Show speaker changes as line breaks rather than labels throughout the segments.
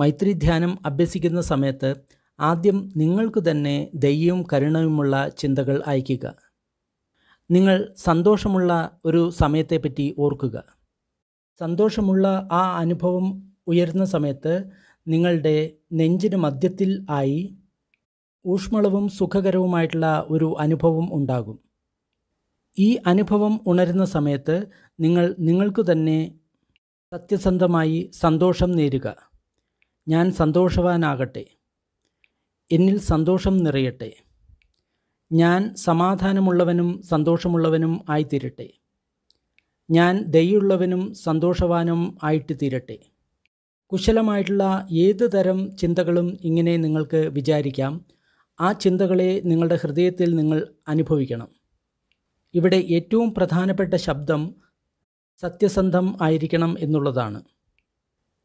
മൈത്രി ധ്യാനം അഭ്യസിക്കുന്ന സമയത്ത് ആദ്യം നിങ്ങൾക്ക് തന്നെ ദയ്യവും കരുണയുമുള്ള ചിന്തകൾ അയയ്ക്കുക നിങ്ങൾ സന്തോഷമുള്ള ഒരു സമയത്തെപ്പറ്റി ഓർക്കുക സന്തോഷമുള്ള ആ അനുഭവം ഉയരുന്ന സമയത്ത് നിങ്ങളുടെ നെഞ്ചിന് മധ്യത്തിൽ ആയി ഊഷ്മളവും സുഖകരവുമായിട്ടുള്ള ഒരു അനുഭവം ഉണ്ടാകും ഈ അനുഭവം ഉണരുന്ന സമയത്ത് നിങ്ങൾ നിങ്ങൾക്ക് തന്നെ സത്യസന്ധമായി സന്തോഷം നേരുക ഞാൻ സന്തോഷവാനാകട്ടെ എന്നിൽ സന്തോഷം നിറയട്ടെ ഞാൻ സമാധാനമുള്ളവനും സന്തോഷമുള്ളവനും ആയിത്തീരട്ടെ ഞാൻ ദയുള്ളവനും സന്തോഷവാനും ആയിട്ട് തീരട്ടെ കുശലമായിട്ടുള്ള ഏത് തരം ചിന്തകളും ഇങ്ങനെ നിങ്ങൾക്ക് വിചാരിക്കാം ആ ചിന്തകളെ നിങ്ങളുടെ ഹൃദയത്തിൽ നിങ്ങൾ അനുഭവിക്കണം ഇവിടെ ഏറ്റവും പ്രധാനപ്പെട്ട ശബ്ദം സത്യസന്ധം ആയിരിക്കണം എന്നുള്ളതാണ്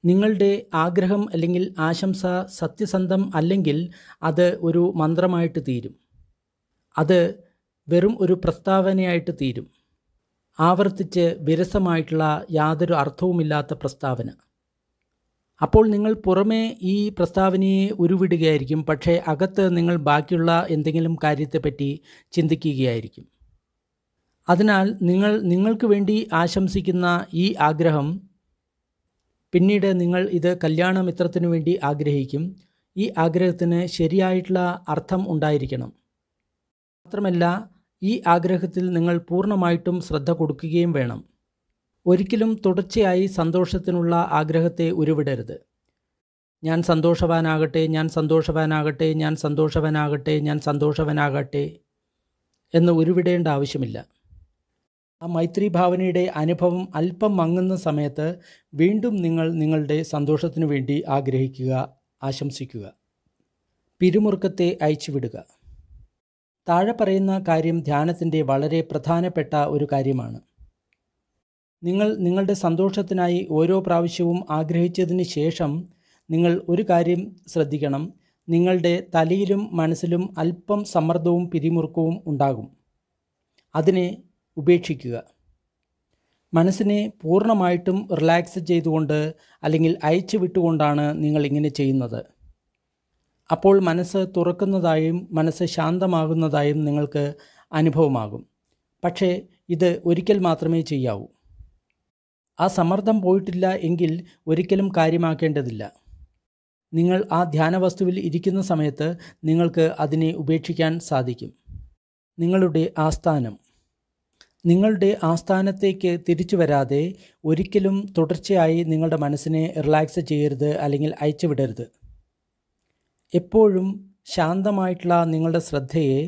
നിങ്ങളുടെ ആഗ്രഹം അല്ലെങ്കിൽ ആശംസ സത്യസന്ധം അല്ലെങ്കിൽ അത് ഒരു മന്ത്രമായിട്ട് തീരും അത് വെറും ഒരു പ്രസ്താവനയായിട്ട് തീരും ആവർത്തിച്ച് വിരസമായിട്ടുള്ള യാതൊരു അർത്ഥവുമില്ലാത്ത പ്രസ്താവന അപ്പോൾ നിങ്ങൾ പുറമേ ഈ പ്രസ്താവനയെ ഉരുവിടുകയായിരിക്കും പക്ഷേ അകത്ത് നിങ്ങൾ ബാക്കിയുള്ള എന്തെങ്കിലും കാര്യത്തെപ്പറ്റി ചിന്തിക്കുകയായിരിക്കും അതിനാൽ നിങ്ങൾ നിങ്ങൾക്ക് വേണ്ടി ആശംസിക്കുന്ന ഈ ആഗ്രഹം പിന്നീട് നിങ്ങൾ ഇത് കല്യാണമിത്രത്തിനു വേണ്ടി ആഗ്രഹിക്കും ഈ ആഗ്രഹത്തിന് ശരിയായിട്ടുള്ള അർത്ഥം ഉണ്ടായിരിക്കണം മാത്രമല്ല ഈ ആഗ്രഹത്തിൽ നിങ്ങൾ പൂർണ്ണമായിട്ടും ശ്രദ്ധ കൊടുക്കുകയും വേണം ഒരിക്കലും തുടർച്ചയായി സന്തോഷത്തിനുള്ള ആഗ്രഹത്തെ ഉരുവിടരുത് ഞാൻ സന്തോഷവാനാകട്ടെ ഞാൻ സന്തോഷവാനാകട്ടെ ഞാൻ സന്തോഷവാനാകട്ടെ ഞാൻ സന്തോഷവാനാകട്ടെ എന്ന് ഉരുവിടേണ്ട ആവശ്യമില്ല ആ മൈത്രി ഭാവനയുടെ അനുഭവം അല്പം മങ്ങുന്ന സമയത്ത് വീണ്ടും നിങ്ങൾ നിങ്ങളുടെ സന്തോഷത്തിനു വേണ്ടി ആഗ്രഹിക്കുക ആശംസിക്കുക പിരിമുറുക്കത്തെ അയച്ചുവിടുക താഴെ പറയുന്ന കാര്യം ധ്യാനത്തിൻ്റെ വളരെ പ്രധാനപ്പെട്ട ഒരു കാര്യമാണ് നിങ്ങൾ നിങ്ങളുടെ സന്തോഷത്തിനായി ഓരോ പ്രാവശ്യവും ആഗ്രഹിച്ചതിന് ശേഷം നിങ്ങൾ ഒരു കാര്യം ശ്രദ്ധിക്കണം നിങ്ങളുടെ തലയിലും മനസ്സിലും അല്പം സമ്മർദ്ദവും പിരിമുറുക്കവും ഉണ്ടാകും അതിനെ ഉപേക്ഷിക്കുക മനസ്സിനെ പൂർണ്ണമായിട്ടും റിലാക്സ് ചെയ്തുകൊണ്ട് അല്ലെങ്കിൽ അയച്ചു വിട്ടുകൊണ്ടാണ് നിങ്ങൾ ഇങ്ങനെ ചെയ്യുന്നത് അപ്പോൾ മനസ്സ് തുറക്കുന്നതായും മനസ്സ് ശാന്തമാകുന്നതായും നിങ്ങൾക്ക് അനുഭവമാകും പക്ഷേ ഇത് ഒരിക്കൽ മാത്രമേ ചെയ്യാവൂ ആ സമ്മർദ്ദം പോയിട്ടില്ല എങ്കിൽ ഒരിക്കലും കാര്യമാക്കേണ്ടതില്ല നിങ്ങൾ ആ ധ്യാനവസ്തുവിൽ ഇരിക്കുന്ന സമയത്ത് നിങ്ങൾക്ക് അതിനെ ഉപേക്ഷിക്കാൻ സാധിക്കും നിങ്ങളുടെ ആസ്ഥാനം നിങ്ങളുടെ ആസ്ഥാനത്തേക്ക് തിരിച്ചു വരാതെ ഒരിക്കലും തുടർച്ചയായി നിങ്ങളുടെ മനസ്സിനെ റിലാക്സ് ചെയ്യരുത് അല്ലെങ്കിൽ അയച്ചുവിടരുത് എപ്പോഴും ശാന്തമായിട്ടുള്ള നിങ്ങളുടെ ശ്രദ്ധയെ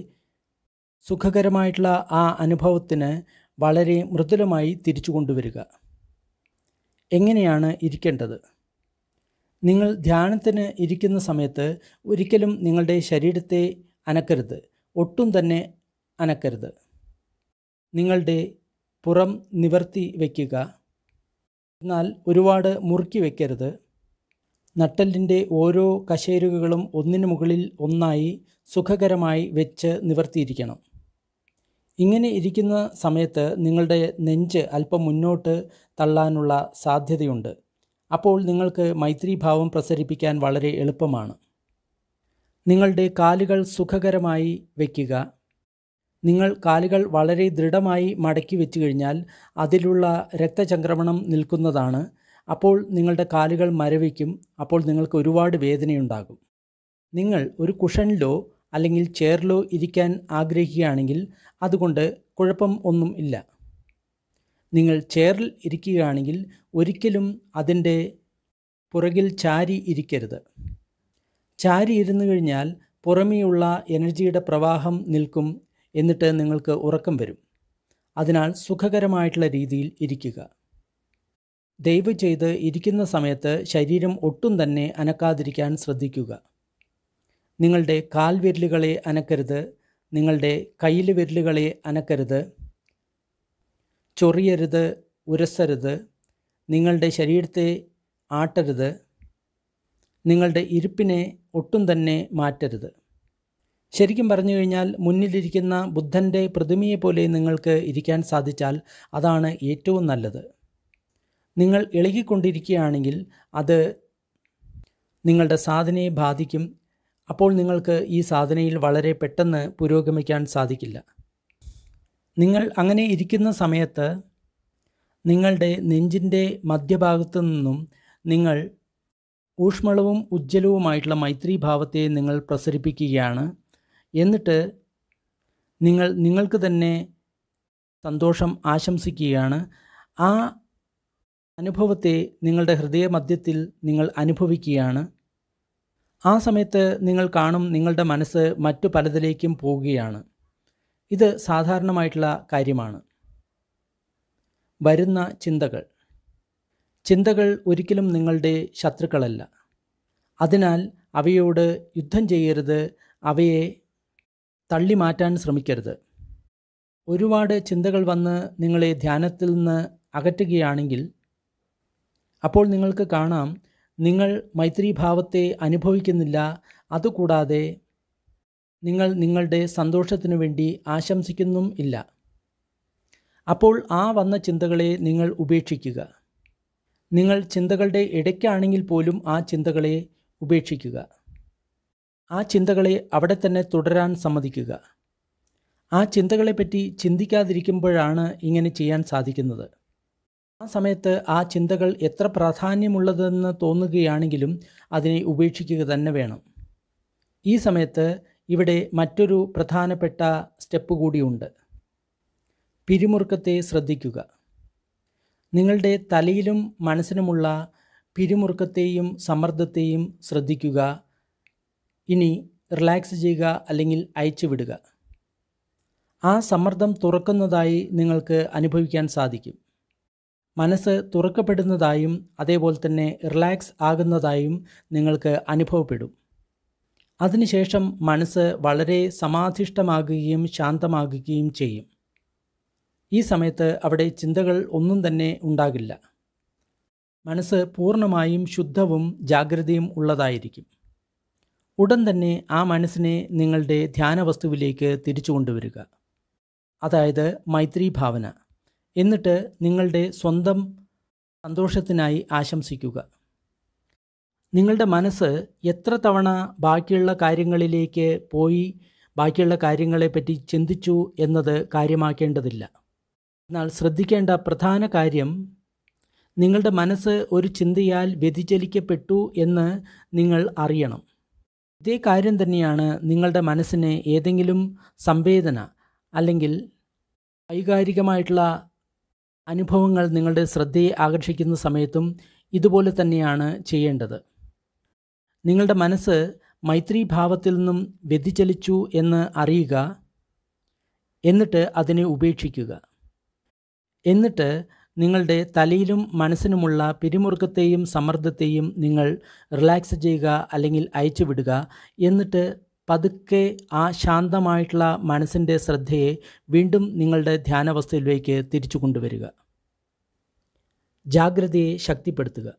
സുഖകരമായിട്ടുള്ള ആ അനുഭവത്തിന് വളരെ മൃദുലമായി തിരിച്ചു കൊണ്ടുവരിക എങ്ങനെയാണ് ഇരിക്കേണ്ടത് നിങ്ങൾ ധ്യാനത്തിന് ഇരിക്കുന്ന സമയത്ത് ഒരിക്കലും നിങ്ങളുടെ ശരീരത്തെ അനക്കരുത് ഒട്ടും തന്നെ അനക്കരുത് നിങ്ങളുടെ പുറം നിവർത്തി വയ്ക്കുക എന്നാൽ ഒരുപാട് മുറുക്കി വയ്ക്കരുത് നട്ടലിൻ്റെ ഓരോ കശേരുകകളും ഒന്നിനു മുകളിൽ ഒന്നായി സുഖകരമായി വെച്ച് നിവർത്തിയിരിക്കണം ഇങ്ങനെ ഇരിക്കുന്ന സമയത്ത് നിങ്ങളുടെ നെഞ്ച് അല്പം മുന്നോട്ട് തള്ളാനുള്ള സാധ്യതയുണ്ട് അപ്പോൾ നിങ്ങൾക്ക് മൈത്രിഭാവം പ്രസരിപ്പിക്കാൻ വളരെ എളുപ്പമാണ് നിങ്ങളുടെ കാലുകൾ സുഖകരമായി വയ്ക്കുക നിങ്ങൾ കാലുകൾ വളരെ ദൃഢമായി മടക്കി വെച്ചു കഴിഞ്ഞാൽ അതിലുള്ള രക്തചംക്രമണം നിൽക്കുന്നതാണ് അപ്പോൾ നിങ്ങളുടെ കാലുകൾ മരവിക്കും അപ്പോൾ നിങ്ങൾക്ക് ഒരുപാട് വേദനയുണ്ടാകും നിങ്ങൾ ഒരു കുഷനിലോ അല്ലെങ്കിൽ ചെയറിലോ ഇരിക്കാൻ ആഗ്രഹിക്കുകയാണെങ്കിൽ അതുകൊണ്ട് കുഴപ്പം ഒന്നും ഇല്ല നിങ്ങൾ ചെയറിൽ ഇരിക്കുകയാണെങ്കിൽ ഒരിക്കലും അതിൻ്റെ പുറകിൽ ചാരി ഇരിക്കരുത് ചാരി ഇരുന്നു കഴിഞ്ഞാൽ പുറമേയുള്ള എനർജിയുടെ പ്രവാഹം നിൽക്കും എന്നിട്ട് നിങ്ങൾക്ക് ഉറക്കം വരും അതിനാൽ സുഖകരമായിട്ടുള്ള രീതിയിൽ ഇരിക്കുക ദയവ് ചെയ്ത് ഇരിക്കുന്ന സമയത്ത് ശരീരം ഒട്ടും തന്നെ അനക്കാതിരിക്കാൻ ശ്രദ്ധിക്കുക നിങ്ങളുടെ വിരലുകളെ അനക്കരുത് നിങ്ങളുടെ കയ്യിൽ വിരലുകളെ അനക്കരുത് ചൊറിയരുത് ഉരസരുത് നിങ്ങളുടെ ശരീരത്തെ ആട്ടരുത് നിങ്ങളുടെ ഇരിപ്പിനെ ഒട്ടും തന്നെ മാറ്റരുത് ശരിക്കും പറഞ്ഞു കഴിഞ്ഞാൽ മുന്നിലിരിക്കുന്ന ബുദ്ധൻ്റെ പ്രതിമയെപ്പോലെ നിങ്ങൾക്ക് ഇരിക്കാൻ സാധിച്ചാൽ അതാണ് ഏറ്റവും നല്ലത് നിങ്ങൾ ഇളകിക്കൊണ്ടിരിക്കുകയാണെങ്കിൽ അത് നിങ്ങളുടെ സാധനയെ ബാധിക്കും അപ്പോൾ നിങ്ങൾക്ക് ഈ സാധനയിൽ വളരെ പെട്ടെന്ന് പുരോഗമിക്കാൻ സാധിക്കില്ല നിങ്ങൾ അങ്ങനെ ഇരിക്കുന്ന സമയത്ത് നിങ്ങളുടെ നെഞ്ചിൻ്റെ മധ്യഭാഗത്തു നിന്നും നിങ്ങൾ ഊഷ്മളവും ഉജ്ജ്വലവുമായിട്ടുള്ള മൈത്രിഭാവത്തെ നിങ്ങൾ പ്രസരിപ്പിക്കുകയാണ് എന്നിട്ട് നിങ്ങൾ നിങ്ങൾക്ക് തന്നെ സന്തോഷം ആശംസിക്കുകയാണ് ആ അനുഭവത്തെ നിങ്ങളുടെ ഹൃദയമധ്യത്തിൽ നിങ്ങൾ അനുഭവിക്കുകയാണ് ആ സമയത്ത് നിങ്ങൾ കാണും നിങ്ങളുടെ മനസ്സ് മറ്റു പലതിലേക്കും പോവുകയാണ് ഇത് സാധാരണമായിട്ടുള്ള കാര്യമാണ് വരുന്ന ചിന്തകൾ ചിന്തകൾ ഒരിക്കലും നിങ്ങളുടെ ശത്രുക്കളല്ല അതിനാൽ അവയോട് യുദ്ധം ചെയ്യരുത് അവയെ തള്ളി മാറ്റാൻ ശ്രമിക്കരുത് ഒരുപാട് ചിന്തകൾ വന്ന് നിങ്ങളെ ധ്യാനത്തിൽ നിന്ന് അകറ്റുകയാണെങ്കിൽ അപ്പോൾ നിങ്ങൾക്ക് കാണാം നിങ്ങൾ ഭാവത്തെ അനുഭവിക്കുന്നില്ല അതുകൂടാതെ നിങ്ങൾ നിങ്ങളുടെ സന്തോഷത്തിനു വേണ്ടി ആശംസിക്കുന്നും ഇല്ല അപ്പോൾ ആ വന്ന ചിന്തകളെ നിങ്ങൾ ഉപേക്ഷിക്കുക നിങ്ങൾ ചിന്തകളുടെ ഇടയ്ക്കാണെങ്കിൽ പോലും ആ ചിന്തകളെ ഉപേക്ഷിക്കുക ആ ചിന്തകളെ അവിടെ തന്നെ തുടരാൻ സമ്മതിക്കുക ആ ചിന്തകളെപ്പറ്റി ചിന്തിക്കാതിരിക്കുമ്പോഴാണ് ഇങ്ങനെ ചെയ്യാൻ സാധിക്കുന്നത് ആ സമയത്ത് ആ ചിന്തകൾ എത്ര പ്രാധാന്യമുള്ളതെന്ന് തോന്നുകയാണെങ്കിലും അതിനെ ഉപേക്ഷിക്കുക തന്നെ വേണം ഈ സമയത്ത് ഇവിടെ മറ്റൊരു പ്രധാനപ്പെട്ട സ്റ്റെപ്പ് കൂടിയുണ്ട് പിരിമുറുക്കത്തെ ശ്രദ്ധിക്കുക നിങ്ങളുടെ തലയിലും മനസ്സിനുമുള്ള പിരിമുറുക്കത്തെയും സമ്മർദ്ദത്തെയും ശ്രദ്ധിക്കുക ഇനി റിലാക്സ് ചെയ്യുക അല്ലെങ്കിൽ വിടുക ആ സമ്മർദ്ദം തുറക്കുന്നതായി നിങ്ങൾക്ക് അനുഭവിക്കാൻ സാധിക്കും മനസ്സ് തുറക്കപ്പെടുന്നതായും അതേപോലെ തന്നെ റിലാക്സ് ആകുന്നതായും നിങ്ങൾക്ക് അനുഭവപ്പെടും അതിനുശേഷം മനസ്സ് വളരെ സമാധിഷ്ടമാകുകയും ശാന്തമാകുകയും ചെയ്യും ഈ സമയത്ത് അവിടെ ചിന്തകൾ ഒന്നും തന്നെ ഉണ്ടാകില്ല മനസ്സ് പൂർണ്ണമായും ശുദ്ധവും ജാഗ്രതയും ഉള്ളതായിരിക്കും ഉടൻ തന്നെ ആ മനസ്സിനെ നിങ്ങളുടെ ധ്യാന വസ്തുവിലേക്ക് തിരിച്ചു കൊണ്ടുവരിക അതായത് മൈത്രി ഭാവന എന്നിട്ട് നിങ്ങളുടെ സ്വന്തം സന്തോഷത്തിനായി ആശംസിക്കുക നിങ്ങളുടെ മനസ്സ് എത്ര തവണ ബാക്കിയുള്ള കാര്യങ്ങളിലേക്ക് പോയി ബാക്കിയുള്ള കാര്യങ്ങളെപ്പറ്റി ചിന്തിച്ചു എന്നത് കാര്യമാക്കേണ്ടതില്ല എന്നാൽ ശ്രദ്ധിക്കേണ്ട പ്രധാന കാര്യം നിങ്ങളുടെ മനസ്സ് ഒരു ചിന്തയാൽ വ്യതിചലിക്കപ്പെട്ടു എന്ന് നിങ്ങൾ അറിയണം ഇതേ കാര്യം തന്നെയാണ് നിങ്ങളുടെ മനസ്സിന് ഏതെങ്കിലും സംവേദന അല്ലെങ്കിൽ വൈകാരികമായിട്ടുള്ള അനുഭവങ്ങൾ നിങ്ങളുടെ ശ്രദ്ധയെ ആകർഷിക്കുന്ന സമയത്തും ഇതുപോലെ തന്നെയാണ് ചെയ്യേണ്ടത് നിങ്ങളുടെ മനസ്സ് ഭാവത്തിൽ നിന്നും വ്യതിചലിച്ചു എന്ന് അറിയുക എന്നിട്ട് അതിനെ ഉപേക്ഷിക്കുക എന്നിട്ട് നിങ്ങളുടെ തലയിലും മനസ്സിനുമുള്ള പിരിമുറുക്കത്തെയും സമ്മർദ്ദത്തെയും നിങ്ങൾ റിലാക്സ് ചെയ്യുക അല്ലെങ്കിൽ അയച്ചുവിടുക എന്നിട്ട് പതുക്കെ ആ ശാന്തമായിട്ടുള്ള മനസ്സിൻ്റെ ശ്രദ്ധയെ വീണ്ടും നിങ്ങളുടെ ധ്യാനാവസ്ഥയിലേക്ക് തിരിച്ചു കൊണ്ടുവരിക ജാഗ്രതയെ ശക്തിപ്പെടുത്തുക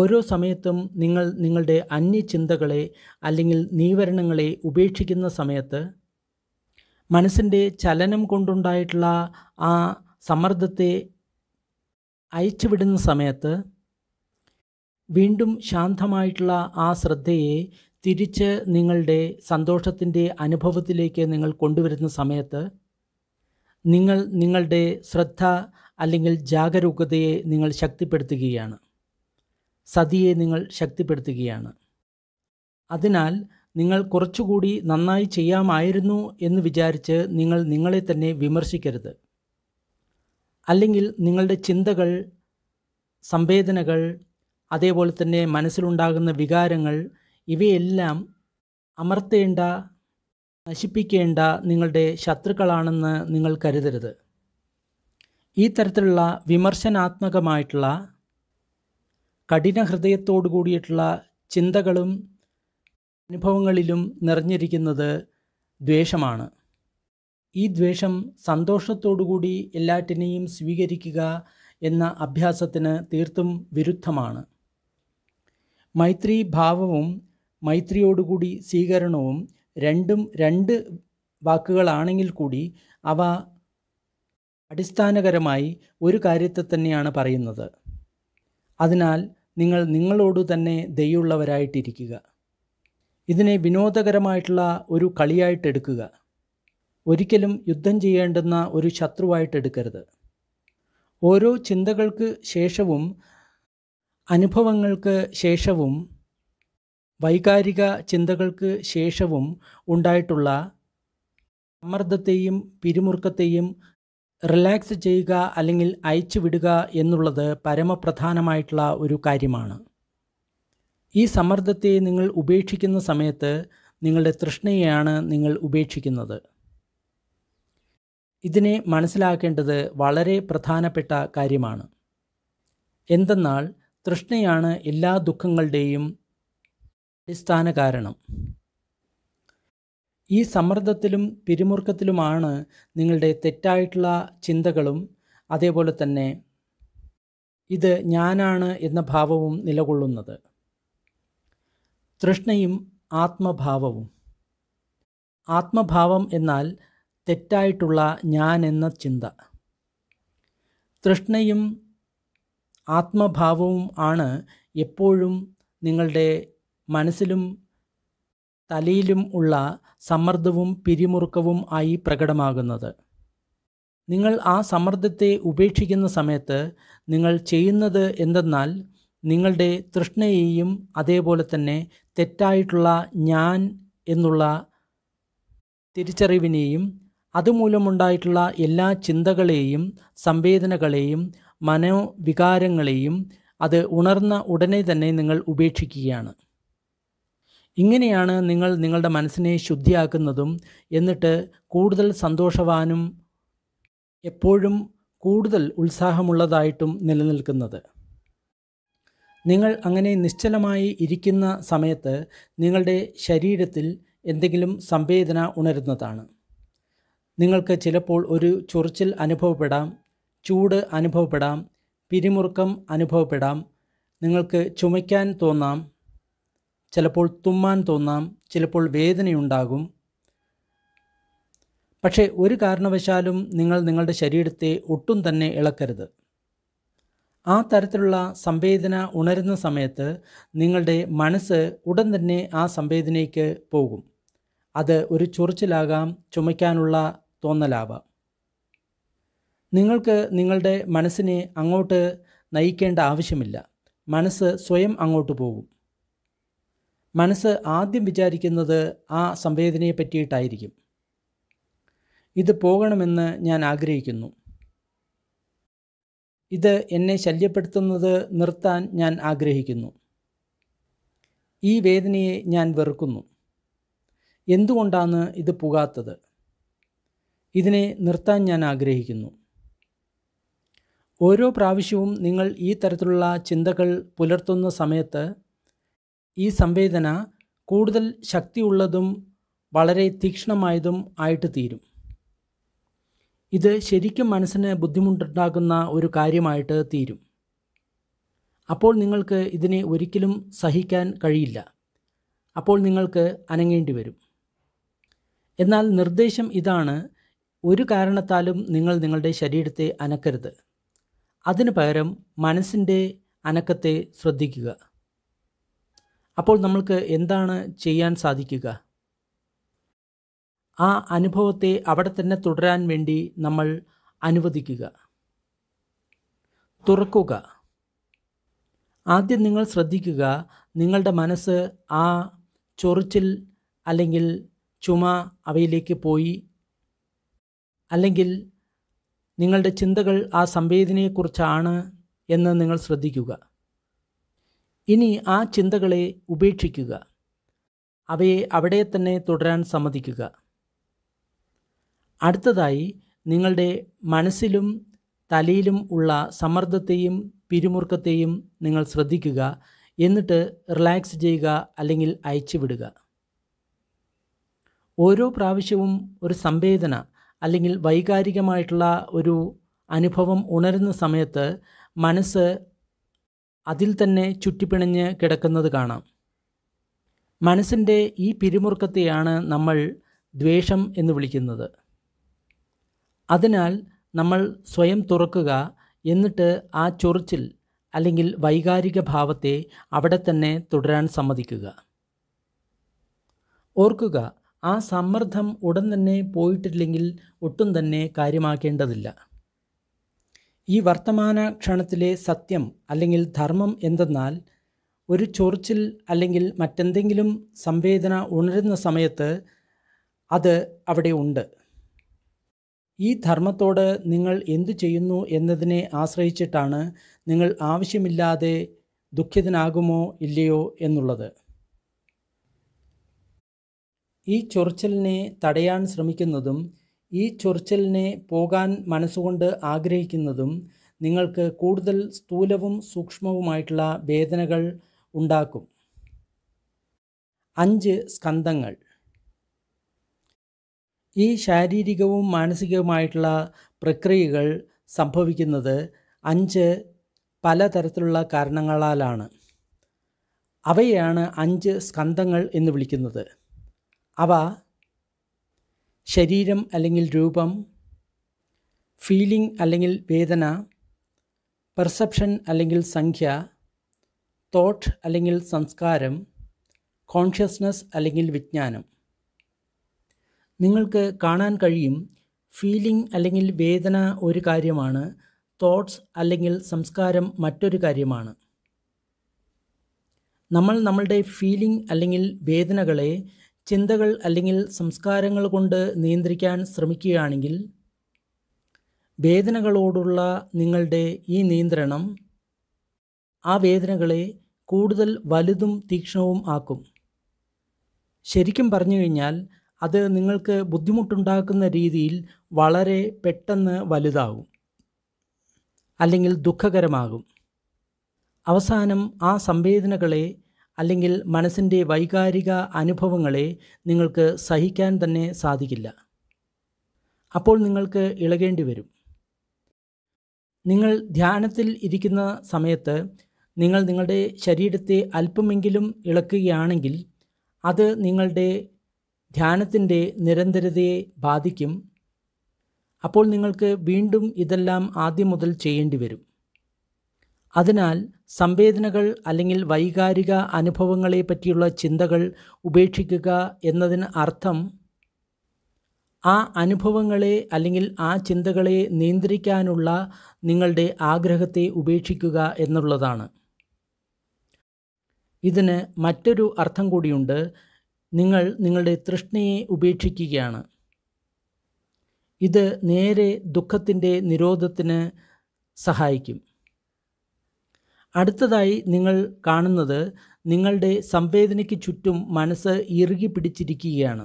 ഓരോ സമയത്തും നിങ്ങൾ നിങ്ങളുടെ അന്യചിന്തകളെ അല്ലെങ്കിൽ നീവരണങ്ങളെ ഉപേക്ഷിക്കുന്ന സമയത്ത് മനസ്സിൻ്റെ ചലനം കൊണ്ടുണ്ടായിട്ടുള്ള ആ സമ്മർദ്ദത്തെ അയച്ചുവിടുന്ന സമയത്ത് വീണ്ടും ശാന്തമായിട്ടുള്ള ആ ശ്രദ്ധയെ തിരിച്ച് നിങ്ങളുടെ സന്തോഷത്തിൻ്റെ അനുഭവത്തിലേക്ക് നിങ്ങൾ കൊണ്ടുവരുന്ന സമയത്ത് നിങ്ങൾ നിങ്ങളുടെ ശ്രദ്ധ അല്ലെങ്കിൽ ജാഗരൂകതയെ നിങ്ങൾ ശക്തിപ്പെടുത്തുകയാണ് സതിയെ നിങ്ങൾ ശക്തിപ്പെടുത്തുകയാണ് അതിനാൽ നിങ്ങൾ കുറച്ചുകൂടി നന്നായി ചെയ്യാമായിരുന്നു എന്ന് വിചാരിച്ച് നിങ്ങൾ നിങ്ങളെ തന്നെ വിമർശിക്കരുത് അല്ലെങ്കിൽ നിങ്ങളുടെ ചിന്തകൾ സംവേദനകൾ അതേപോലെ തന്നെ മനസ്സിലുണ്ടാകുന്ന വികാരങ്ങൾ ഇവയെല്ലാം അമർത്തേണ്ട നശിപ്പിക്കേണ്ട നിങ്ങളുടെ ശത്രുക്കളാണെന്ന് നിങ്ങൾ കരുതരുത് ഈ തരത്തിലുള്ള വിമർശനാത്മകമായിട്ടുള്ള കഠിന ഹൃദയത്തോടു കൂടിയിട്ടുള്ള ചിന്തകളും അനുഭവങ്ങളിലും നിറഞ്ഞിരിക്കുന്നത് ദ്വേഷമാണ് ഈ ദ്വേഷം സന്തോഷത്തോടുകൂടി എല്ലാറ്റിനെയും സ്വീകരിക്കുക എന്ന അഭ്യാസത്തിന് തീർത്തും വിരുദ്ധമാണ് മൈത്രി ഭാവവും മൈത്രിയോടുകൂടി സ്വീകരണവും രണ്ടും രണ്ട് വാക്കുകളാണെങ്കിൽ കൂടി അവ അടിസ്ഥാനപരമായി ഒരു കാര്യത്തെ തന്നെയാണ് പറയുന്നത് അതിനാൽ നിങ്ങൾ നിങ്ങളോട് തന്നെ ദയുള്ളവരായിട്ടിരിക്കുക ഇതിനെ വിനോദകരമായിട്ടുള്ള ഒരു കളിയായിട്ടെടുക്കുക ഒരിക്കലും യുദ്ധം ചെയ്യേണ്ടുന്ന ഒരു ശത്രുവായിട്ട് എടുക്കരുത് ഓരോ ചിന്തകൾക്ക് ശേഷവും അനുഭവങ്ങൾക്ക് ശേഷവും വൈകാരിക ചിന്തകൾക്ക് ശേഷവും ഉണ്ടായിട്ടുള്ള സമ്മർദ്ദത്തെയും പിരിമുറുക്കത്തെയും റിലാക്സ് ചെയ്യുക അല്ലെങ്കിൽ അയച്ചു വിടുക എന്നുള്ളത് പരമപ്രധാനമായിട്ടുള്ള ഒരു കാര്യമാണ് ഈ സമ്മർദ്ദത്തെ നിങ്ങൾ ഉപേക്ഷിക്കുന്ന സമയത്ത് നിങ്ങളുടെ തൃഷ്ണയെയാണ് നിങ്ങൾ ഉപേക്ഷിക്കുന്നത് ഇതിനെ മനസ്സിലാക്കേണ്ടത് വളരെ പ്രധാനപ്പെട്ട കാര്യമാണ് എന്തെന്നാൽ തൃഷ്ണയാണ് എല്ലാ ദുഃഖങ്ങളുടെയും അടിസ്ഥാന കാരണം ഈ സമ്മർദ്ദത്തിലും പിരിമുറുക്കത്തിലുമാണ് നിങ്ങളുടെ തെറ്റായിട്ടുള്ള ചിന്തകളും അതേപോലെ തന്നെ ഇത് ഞാനാണ് എന്ന ഭാവവും നിലകൊള്ളുന്നത് തൃഷ്ണയും ആത്മഭാവവും ആത്മഭാവം എന്നാൽ തെറ്റായിട്ടുള്ള ഞാൻ എന്ന ചിന്ത തൃഷ്ണയും ആത്മഭാവവും ആണ് എപ്പോഴും നിങ്ങളുടെ മനസ്സിലും തലയിലും ഉള്ള സമ്മർദ്ദവും പിരിമുറുക്കവും ആയി പ്രകടമാകുന്നത് നിങ്ങൾ ആ സമ്മർദ്ദത്തെ ഉപേക്ഷിക്കുന്ന സമയത്ത് നിങ്ങൾ ചെയ്യുന്നത് എന്തെന്നാൽ നിങ്ങളുടെ തൃഷ്ണയെയും അതേപോലെ തന്നെ തെറ്റായിട്ടുള്ള ഞാൻ എന്നുള്ള തിരിച്ചറിവിനെയും അതുമൂലമുണ്ടായിട്ടുള്ള എല്ലാ ചിന്തകളെയും സംവേദനകളെയും മനോവികാരങ്ങളെയും അത് ഉണർന്ന ഉടനെ തന്നെ നിങ്ങൾ ഉപേക്ഷിക്കുകയാണ് ഇങ്ങനെയാണ് നിങ്ങൾ നിങ്ങളുടെ മനസ്സിനെ ശുദ്ധിയാക്കുന്നതും എന്നിട്ട് കൂടുതൽ സന്തോഷവാനും എപ്പോഴും കൂടുതൽ ഉത്സാഹമുള്ളതായിട്ടും നിലനിൽക്കുന്നത് നിങ്ങൾ അങ്ങനെ നിശ്ചലമായി ഇരിക്കുന്ന സമയത്ത് നിങ്ങളുടെ ശരീരത്തിൽ എന്തെങ്കിലും സംവേദന ഉണരുന്നതാണ് നിങ്ങൾക്ക് ചിലപ്പോൾ ഒരു ചൊറിച്ചിൽ അനുഭവപ്പെടാം ചൂട് അനുഭവപ്പെടാം പിരിമുറുക്കം അനുഭവപ്പെടാം നിങ്ങൾക്ക് ചുമയ്ക്കാൻ തോന്നാം ചിലപ്പോൾ തുമ്മാൻ തോന്നാം ചിലപ്പോൾ വേദനയുണ്ടാകും പക്ഷേ ഒരു കാരണവശാലും നിങ്ങൾ നിങ്ങളുടെ ശരീരത്തെ ഒട്ടും തന്നെ ഇളക്കരുത് ആ തരത്തിലുള്ള സംവേദന ഉണരുന്ന സമയത്ത് നിങ്ങളുടെ മനസ്സ് ഉടൻ തന്നെ ആ സംവേദനയ്ക്ക് പോകും അത് ഒരു ചൊറിച്ചിലാകാം ചുമയ്ക്കാനുള്ള തോന്നലാവാം നിങ്ങൾക്ക് നിങ്ങളുടെ മനസ്സിനെ അങ്ങോട്ട് നയിക്കേണ്ട ആവശ്യമില്ല മനസ്സ് സ്വയം അങ്ങോട്ട് പോകും മനസ്സ് ആദ്യം വിചാരിക്കുന്നത് ആ സംവേദനയെ പറ്റിയിട്ടായിരിക്കും ഇത് പോകണമെന്ന് ഞാൻ ആഗ്രഹിക്കുന്നു ഇത് എന്നെ ശല്യപ്പെടുത്തുന്നത് നിർത്താൻ ഞാൻ ആഗ്രഹിക്കുന്നു ഈ വേദനയെ ഞാൻ വെറുക്കുന്നു എന്തുകൊണ്ടാണ് ഇത് പുകാത്തത് ഇതിനെ നിർത്താൻ ഞാൻ ആഗ്രഹിക്കുന്നു ഓരോ പ്രാവശ്യവും നിങ്ങൾ ഈ തരത്തിലുള്ള ചിന്തകൾ പുലർത്തുന്ന സമയത്ത് ഈ സംവേദന കൂടുതൽ ശക്തിയുള്ളതും വളരെ തീക്ഷ്ണമായതും ആയിട്ട് തീരും ഇത് ശരിക്കും മനസ്സിന് ബുദ്ധിമുട്ടുണ്ടാകുന്ന ഒരു കാര്യമായിട്ട് തീരും അപ്പോൾ നിങ്ങൾക്ക് ഇതിനെ ഒരിക്കലും സഹിക്കാൻ കഴിയില്ല അപ്പോൾ നിങ്ങൾക്ക് അനങ്ങേണ്ടി വരും എന്നാൽ നിർദ്ദേശം ഇതാണ് ഒരു കാരണത്താലും നിങ്ങൾ നിങ്ങളുടെ ശരീരത്തെ അനക്കരുത് അതിനു പകരം മനസ്സിൻ്റെ അനക്കത്തെ ശ്രദ്ധിക്കുക അപ്പോൾ നമ്മൾക്ക് എന്താണ് ചെയ്യാൻ സാധിക്കുക ആ അനുഭവത്തെ അവിടെ തന്നെ തുടരാൻ വേണ്ടി നമ്മൾ അനുവദിക്കുക തുറക്കുക ആദ്യം നിങ്ങൾ ശ്രദ്ധിക്കുക നിങ്ങളുടെ മനസ്സ് ആ ചൊറിച്ചിൽ അല്ലെങ്കിൽ ചുമ അവയിലേക്ക് പോയി അല്ലെങ്കിൽ നിങ്ങളുടെ ചിന്തകൾ ആ സംവേദനയെക്കുറിച്ചാണ് എന്ന് നിങ്ങൾ ശ്രദ്ധിക്കുക ഇനി ആ ചിന്തകളെ ഉപേക്ഷിക്കുക അവയെ അവിടെ തന്നെ തുടരാൻ സമ്മതിക്കുക അടുത്തതായി നിങ്ങളുടെ മനസ്സിലും തലയിലും ഉള്ള സമ്മർദ്ദത്തെയും പിരിമുറുക്കത്തെയും നിങ്ങൾ ശ്രദ്ധിക്കുക എന്നിട്ട് റിലാക്സ് ചെയ്യുക അല്ലെങ്കിൽ അയച്ചുവിടുക ഓരോ പ്രാവശ്യവും ഒരു സംവേദന അല്ലെങ്കിൽ വൈകാരികമായിട്ടുള്ള ഒരു അനുഭവം ഉണരുന്ന സമയത്ത് മനസ്സ് അതിൽ തന്നെ ചുറ്റിപ്പിണഞ്ഞ് കിടക്കുന്നത് കാണാം മനസ്സിൻ്റെ ഈ പിരിമുറുക്കത്തെയാണ് നമ്മൾ ദ്വേഷം എന്ന് വിളിക്കുന്നത് അതിനാൽ നമ്മൾ സ്വയം തുറക്കുക എന്നിട്ട് ആ ചൊറിച്ചിൽ അല്ലെങ്കിൽ വൈകാരിക ഭാവത്തെ അവിടെ തന്നെ തുടരാൻ സമ്മതിക്കുക ഓർക്കുക ആ സമ്മർദ്ദം ഉടൻ തന്നെ പോയിട്ടില്ലെങ്കിൽ ഒട്ടും തന്നെ കാര്യമാക്കേണ്ടതില്ല ഈ വർത്തമാന ക്ഷണത്തിലെ സത്യം അല്ലെങ്കിൽ ധർമ്മം എന്തെന്നാൽ ഒരു ചൊറിച്ചിൽ അല്ലെങ്കിൽ മറ്റെന്തെങ്കിലും സംവേദന ഉണരുന്ന സമയത്ത് അത് അവിടെ ഉണ്ട് ഈ ധർമ്മത്തോട് നിങ്ങൾ എന്തു ചെയ്യുന്നു എന്നതിനെ ആശ്രയിച്ചിട്ടാണ് നിങ്ങൾ ആവശ്യമില്ലാതെ ദുഃഖിതനാകുമോ ഇല്ലയോ എന്നുള്ളത് ഈ ചൊറിച്ചലിനെ തടയാൻ ശ്രമിക്കുന്നതും ഈ ചൊറിച്ചലിനെ പോകാൻ മനസ്സുകൊണ്ട് ആഗ്രഹിക്കുന്നതും നിങ്ങൾക്ക് കൂടുതൽ സ്ഥൂലവും സൂക്ഷ്മവുമായിട്ടുള്ള വേദനകൾ ഉണ്ടാക്കും അഞ്ച് സ്കന്ധങ്ങൾ ഈ ശാരീരികവും മാനസികവുമായിട്ടുള്ള പ്രക്രിയകൾ സംഭവിക്കുന്നത് അഞ്ച് പലതരത്തിലുള്ള കാരണങ്ങളാലാണ് അവയാണ് അഞ്ച് സ്കന്ധങ്ങൾ എന്ന് വിളിക്കുന്നത് അവ ശരീരം അല്ലെങ്കിൽ രൂപം ഫീലിംഗ് അല്ലെങ്കിൽ വേദന പെർസെപ്ഷൻ അല്ലെങ്കിൽ സംഖ്യ തോട്ട് അല്ലെങ്കിൽ സംസ്കാരം കോൺഷ്യസ്നസ് അല്ലെങ്കിൽ വിജ്ഞാനം നിങ്ങൾക്ക് കാണാൻ കഴിയും ഫീലിംഗ് അല്ലെങ്കിൽ വേദന ഒരു കാര്യമാണ് തോട്ട്സ് അല്ലെങ്കിൽ സംസ്കാരം മറ്റൊരു കാര്യമാണ് നമ്മൾ നമ്മളുടെ ഫീലിംഗ് അല്ലെങ്കിൽ വേദനകളെ ചിന്തകൾ അല്ലെങ്കിൽ സംസ്കാരങ്ങൾ കൊണ്ട് നിയന്ത്രിക്കാൻ ശ്രമിക്കുകയാണെങ്കിൽ വേദനകളോടുള്ള നിങ്ങളുടെ ഈ നിയന്ത്രണം ആ വേദനകളെ കൂടുതൽ വലുതും തീക്ഷ്ണവും ആക്കും ശരിക്കും പറഞ്ഞു കഴിഞ്ഞാൽ അത് നിങ്ങൾക്ക് ബുദ്ധിമുട്ടുണ്ടാക്കുന്ന രീതിയിൽ വളരെ പെട്ടെന്ന് വലുതാകും അല്ലെങ്കിൽ ദുഃഖകരമാകും അവസാനം ആ സംവേദനകളെ അല്ലെങ്കിൽ മനസ്സിൻ്റെ വൈകാരിക അനുഭവങ്ങളെ നിങ്ങൾക്ക് സഹിക്കാൻ തന്നെ സാധിക്കില്ല അപ്പോൾ നിങ്ങൾക്ക് ഇളകേണ്ടി വരും നിങ്ങൾ ധ്യാനത്തിൽ ഇരിക്കുന്ന സമയത്ത് നിങ്ങൾ നിങ്ങളുടെ ശരീരത്തെ അല്പമെങ്കിലും ഇളക്കുകയാണെങ്കിൽ അത് നിങ്ങളുടെ ധ്യാനത്തിൻ്റെ നിരന്തരതയെ ബാധിക്കും അപ്പോൾ നിങ്ങൾക്ക് വീണ്ടും ഇതെല്ലാം ആദ്യം മുതൽ ചെയ്യേണ്ടി വരും അതിനാൽ സംവേദനകൾ അല്ലെങ്കിൽ വൈകാരിക അനുഭവങ്ങളെ പറ്റിയുള്ള ചിന്തകൾ ഉപേക്ഷിക്കുക എന്നതിന് അർത്ഥം ആ അനുഭവങ്ങളെ അല്ലെങ്കിൽ ആ ചിന്തകളെ നിയന്ത്രിക്കാനുള്ള നിങ്ങളുടെ ആഗ്രഹത്തെ ഉപേക്ഷിക്കുക എന്നുള്ളതാണ് ഇതിന് മറ്റൊരു അർത്ഥം കൂടിയുണ്ട് നിങ്ങൾ നിങ്ങളുടെ തൃഷ്ണയെ ഉപേക്ഷിക്കുകയാണ് ഇത് നേരെ ദുഃഖത്തിൻ്റെ നിരോധത്തിന് സഹായിക്കും അടുത്തതായി നിങ്ങൾ കാണുന്നത് നിങ്ങളുടെ സംവേദനയ്ക്ക് ചുറ്റും മനസ്സ് ഇറുകി പിടിച്ചിരിക്കുകയാണ്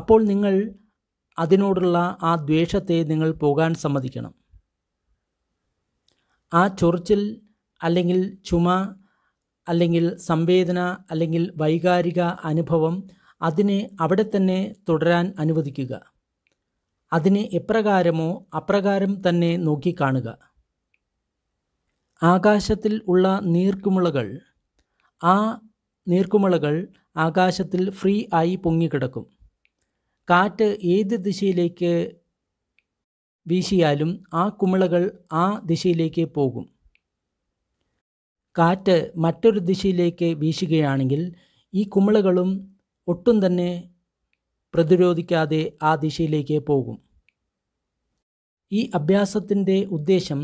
അപ്പോൾ നിങ്ങൾ അതിനോടുള്ള ആ ദ്വേഷത്തെ നിങ്ങൾ പോകാൻ സമ്മതിക്കണം ആ ചൊറിച്ചിൽ അല്ലെങ്കിൽ ചുമ അല്ലെങ്കിൽ സംവേദന അല്ലെങ്കിൽ വൈകാരിക അനുഭവം അതിനെ അവിടെ തന്നെ തുടരാൻ അനുവദിക്കുക അതിനെ എപ്രകാരമോ അപ്രകാരം തന്നെ നോക്കിക്കാണുക ആകാശത്തിൽ ഉള്ള നീർക്കുമിളകൾ ആ നീർക്കുമിളകൾ ആകാശത്തിൽ ഫ്രീ ആയി പൊങ്ങിക്കിടക്കും കാറ്റ് ഏത് ദിശയിലേക്ക് വീശിയാലും ആ കുമിളകൾ ആ ദിശയിലേക്ക് പോകും കാറ്റ് മറ്റൊരു ദിശയിലേക്ക് വീശുകയാണെങ്കിൽ ഈ കുമിളകളും ഒട്ടും തന്നെ പ്രതിരോധിക്കാതെ ആ ദിശയിലേക്ക് പോകും ഈ അഭ്യാസത്തിൻ്റെ ഉദ്ദേശം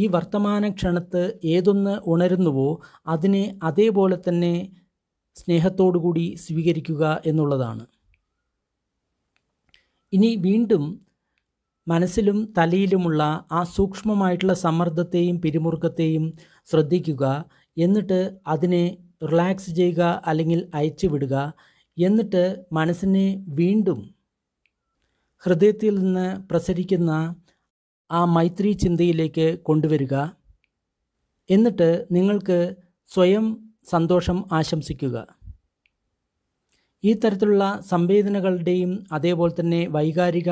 ഈ വർത്തമാന ക്ഷണത്ത് ഏതൊന്ന് ഉണരുന്നുവോ അതിനെ അതേപോലെ തന്നെ സ്നേഹത്തോടുകൂടി സ്വീകരിക്കുക എന്നുള്ളതാണ് ഇനി വീണ്ടും മനസ്സിലും തലയിലുമുള്ള ആ സൂക്ഷ്മമായിട്ടുള്ള സമ്മർദ്ദത്തെയും പിരിമുറുക്കത്തെയും ശ്രദ്ധിക്കുക എന്നിട്ട് അതിനെ റിലാക്സ് ചെയ്യുക അല്ലെങ്കിൽ അയച്ചു വിടുക എന്നിട്ട് മനസ്സിനെ വീണ്ടും ഹൃദയത്തിൽ നിന്ന് പ്രസരിക്കുന്ന ആ മൈത്രി ചിന്തയിലേക്ക് കൊണ്ടുവരിക എന്നിട്ട് നിങ്ങൾക്ക് സ്വയം സന്തോഷം ആശംസിക്കുക ഈ തരത്തിലുള്ള സംവേദനകളുടെയും അതേപോലെ തന്നെ വൈകാരിക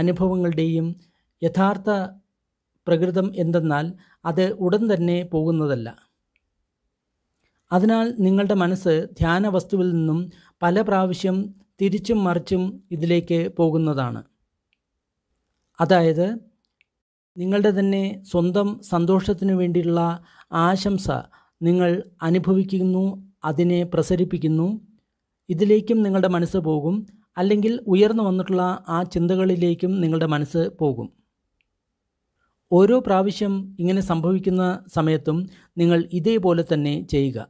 അനുഭവങ്ങളുടെയും യഥാർത്ഥ പ്രകൃതം എന്തെന്നാൽ അത് ഉടൻ തന്നെ പോകുന്നതല്ല അതിനാൽ നിങ്ങളുടെ മനസ്സ് ധ്യാന വസ്തുവിൽ നിന്നും പല പ്രാവശ്യം തിരിച്ചും മറിച്ചും ഇതിലേക്ക് പോകുന്നതാണ് അതായത് നിങ്ങളുടെ തന്നെ സ്വന്തം സന്തോഷത്തിന് വേണ്ടിയുള്ള ആശംസ നിങ്ങൾ അനുഭവിക്കുന്നു അതിനെ പ്രസരിപ്പിക്കുന്നു ഇതിലേക്കും നിങ്ങളുടെ മനസ്സ് പോകും അല്ലെങ്കിൽ ഉയർന്നു വന്നിട്ടുള്ള ആ ചിന്തകളിലേക്കും നിങ്ങളുടെ മനസ്സ് പോകും ഓരോ പ്രാവശ്യം ഇങ്ങനെ സംഭവിക്കുന്ന സമയത്തും നിങ്ങൾ ഇതേപോലെ തന്നെ ചെയ്യുക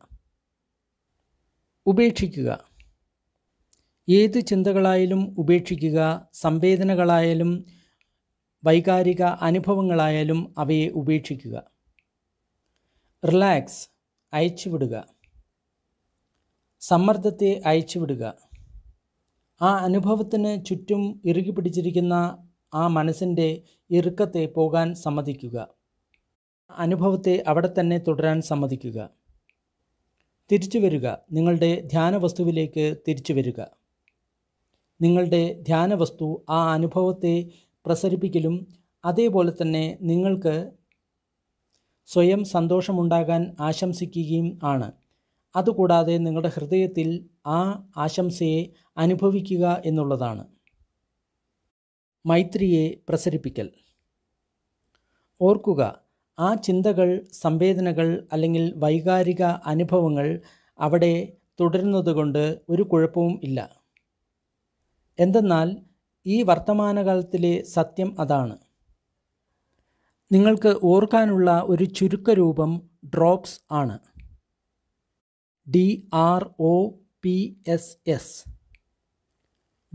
ഉപേക്ഷിക്കുക ഏത് ചിന്തകളായാലും ഉപേക്ഷിക്കുക സംവേദനകളായാലും വൈകാരിക അനുഭവങ്ങളായാലും അവയെ ഉപേക്ഷിക്കുക റിലാക്സ് അയച്ചുവിടുക സമ്മർദ്ദത്തെ അയച്ചുവിടുക ആ അനുഭവത്തിന് ചുറ്റും ഇറുകി പിടിച്ചിരിക്കുന്ന ആ മനസ്സിൻ്റെ ഇറുക്കത്തെ പോകാൻ സമ്മതിക്കുക അനുഭവത്തെ അവിടെ തന്നെ തുടരാൻ സമ്മതിക്കുക തിരിച്ചു വരിക നിങ്ങളുടെ ധ്യാന വസ്തുവിലേക്ക് തിരിച്ചു വരിക നിങ്ങളുടെ ധ്യാന വസ്തു ആ അനുഭവത്തെ പ്രസരിപ്പിക്കലും അതേപോലെ തന്നെ നിങ്ങൾക്ക് സ്വയം സന്തോഷമുണ്ടാകാൻ ആശംസിക്കുകയും ആണ് അതുകൂടാതെ നിങ്ങളുടെ ഹൃദയത്തിൽ ആ ആശംസയെ അനുഭവിക്കുക എന്നുള്ളതാണ് മൈത്രിയെ പ്രസരിപ്പിക്കൽ ഓർക്കുക ആ ചിന്തകൾ സംവേദനകൾ അല്ലെങ്കിൽ വൈകാരിക അനുഭവങ്ങൾ അവിടെ തുടരുന്നതുകൊണ്ട് ഒരു കുഴപ്പവും ഇല്ല എന്തെന്നാൽ ഈ വർത്തമാനകാലത്തിലെ സത്യം അതാണ് നിങ്ങൾക്ക് ഓർക്കാനുള്ള ഒരു ചുരുക്കരൂപം ഡ്രോപ്സ് ആണ് D R O P S S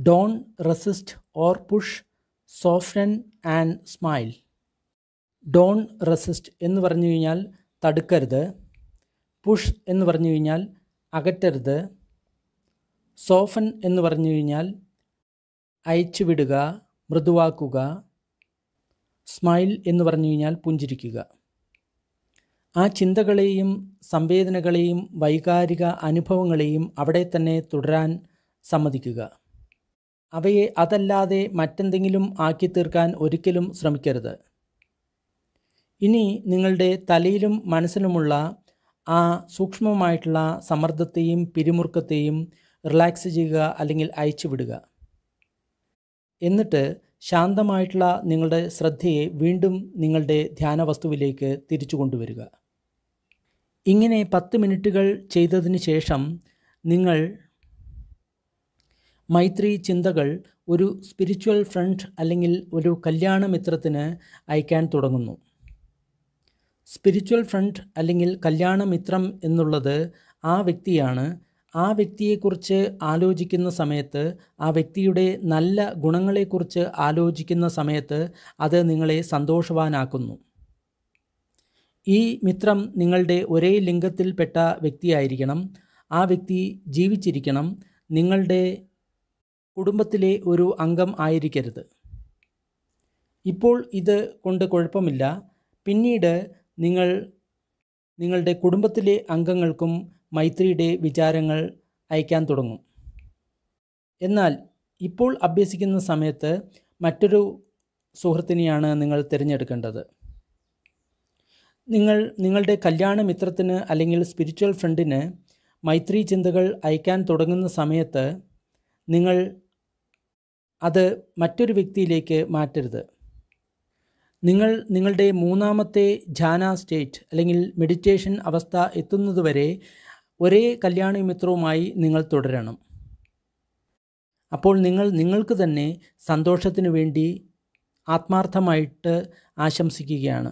don't resist or push soften and smile don't resist എന്ന് പറഞ്ഞു കഴിഞ്ഞാൽ തടുക്കരുത് പുഷ് എന്ന് പറഞ്ഞു കഴിഞ്ഞാൽ അകറ്റരുത് സോഫൻ എന്ന് പറഞ്ഞു കഴിഞ്ഞാൽ അയച്ചുവിടുക മൃദുവാക്കുക സ്മൈൽ എന്ന് പറഞ്ഞു കഴിഞ്ഞാൽ പുഞ്ചിരിക്കുക ആ ചിന്തകളെയും സംവേദനകളെയും വൈകാരിക അനുഭവങ്ങളെയും അവിടെ തന്നെ തുടരാൻ സമ്മതിക്കുക അവയെ അതല്ലാതെ മറ്റെന്തെങ്കിലും ആക്കി തീർക്കാൻ ഒരിക്കലും ശ്രമിക്കരുത് ഇനി നിങ്ങളുടെ തലയിലും മനസ്സിലുമുള്ള ആ സൂക്ഷ്മമായിട്ടുള്ള സമ്മർദ്ദത്തെയും പിരിമുറുക്കത്തെയും റിലാക്സ് ചെയ്യുക അല്ലെങ്കിൽ അയച്ചുവിടുക എന്നിട്ട് ശാന്തമായിട്ടുള്ള നിങ്ങളുടെ ശ്രദ്ധയെ വീണ്ടും നിങ്ങളുടെ ധ്യാന വസ്തുവിലേക്ക് തിരിച്ചു കൊണ്ടുവരിക ഇങ്ങനെ പത്ത് മിനിറ്റുകൾ ചെയ്തതിന് ശേഷം നിങ്ങൾ മൈത്രി ചിന്തകൾ ഒരു സ്പിരിച്വൽ ഫ്രണ്ട് അല്ലെങ്കിൽ ഒരു കല്യാണ മിത്രത്തിന് അയക്കാൻ തുടങ്ങുന്നു സ്പിരിച്വൽ ഫ്രണ്ട് അല്ലെങ്കിൽ കല്യാണ മിത്രം എന്നുള്ളത് ആ വ്യക്തിയാണ് ആ വ്യക്തിയെക്കുറിച്ച് ആലോചിക്കുന്ന സമയത്ത് ആ വ്യക്തിയുടെ നല്ല ഗുണങ്ങളെക്കുറിച്ച് ആലോചിക്കുന്ന സമയത്ത് അത് നിങ്ങളെ സന്തോഷവാനാക്കുന്നു ഈ മിത്രം നിങ്ങളുടെ ഒരേ ലിംഗത്തിൽപ്പെട്ട വ്യക്തിയായിരിക്കണം ആ വ്യക്തി ജീവിച്ചിരിക്കണം നിങ്ങളുടെ കുടുംബത്തിലെ ഒരു അംഗം ആയിരിക്കരുത് ഇപ്പോൾ ഇത് കൊണ്ട് കുഴപ്പമില്ല പിന്നീട് നിങ്ങൾ നിങ്ങളുടെ കുടുംബത്തിലെ അംഗങ്ങൾക്കും മൈത്രിയുടെ വിചാരങ്ങൾ അയക്കാൻ തുടങ്ങും എന്നാൽ ഇപ്പോൾ അഭ്യസിക്കുന്ന സമയത്ത് മറ്റൊരു സുഹൃത്തിനെയാണ് നിങ്ങൾ തിരഞ്ഞെടുക്കേണ്ടത് നിങ്ങൾ നിങ്ങളുടെ കല്യാണ മിത്രത്തിന് അല്ലെങ്കിൽ സ്പിരിച്വൽ ഫ്രണ്ടിന് മൈത്രി ചിന്തകൾ അയക്കാൻ തുടങ്ങുന്ന സമയത്ത് നിങ്ങൾ അത് മറ്റൊരു വ്യക്തിയിലേക്ക് മാറ്റരുത് നിങ്ങൾ നിങ്ങളുടെ മൂന്നാമത്തെ ധ്യാന സ്റ്റേറ്റ് അല്ലെങ്കിൽ മെഡിറ്റേഷൻ അവസ്ഥ എത്തുന്നതുവരെ ഒരേ കല്യാണ മിത്രവുമായി നിങ്ങൾ തുടരണം അപ്പോൾ നിങ്ങൾ നിങ്ങൾക്ക് തന്നെ സന്തോഷത്തിന് വേണ്ടി ആത്മാർത്ഥമായിട്ട് ആശംസിക്കുകയാണ്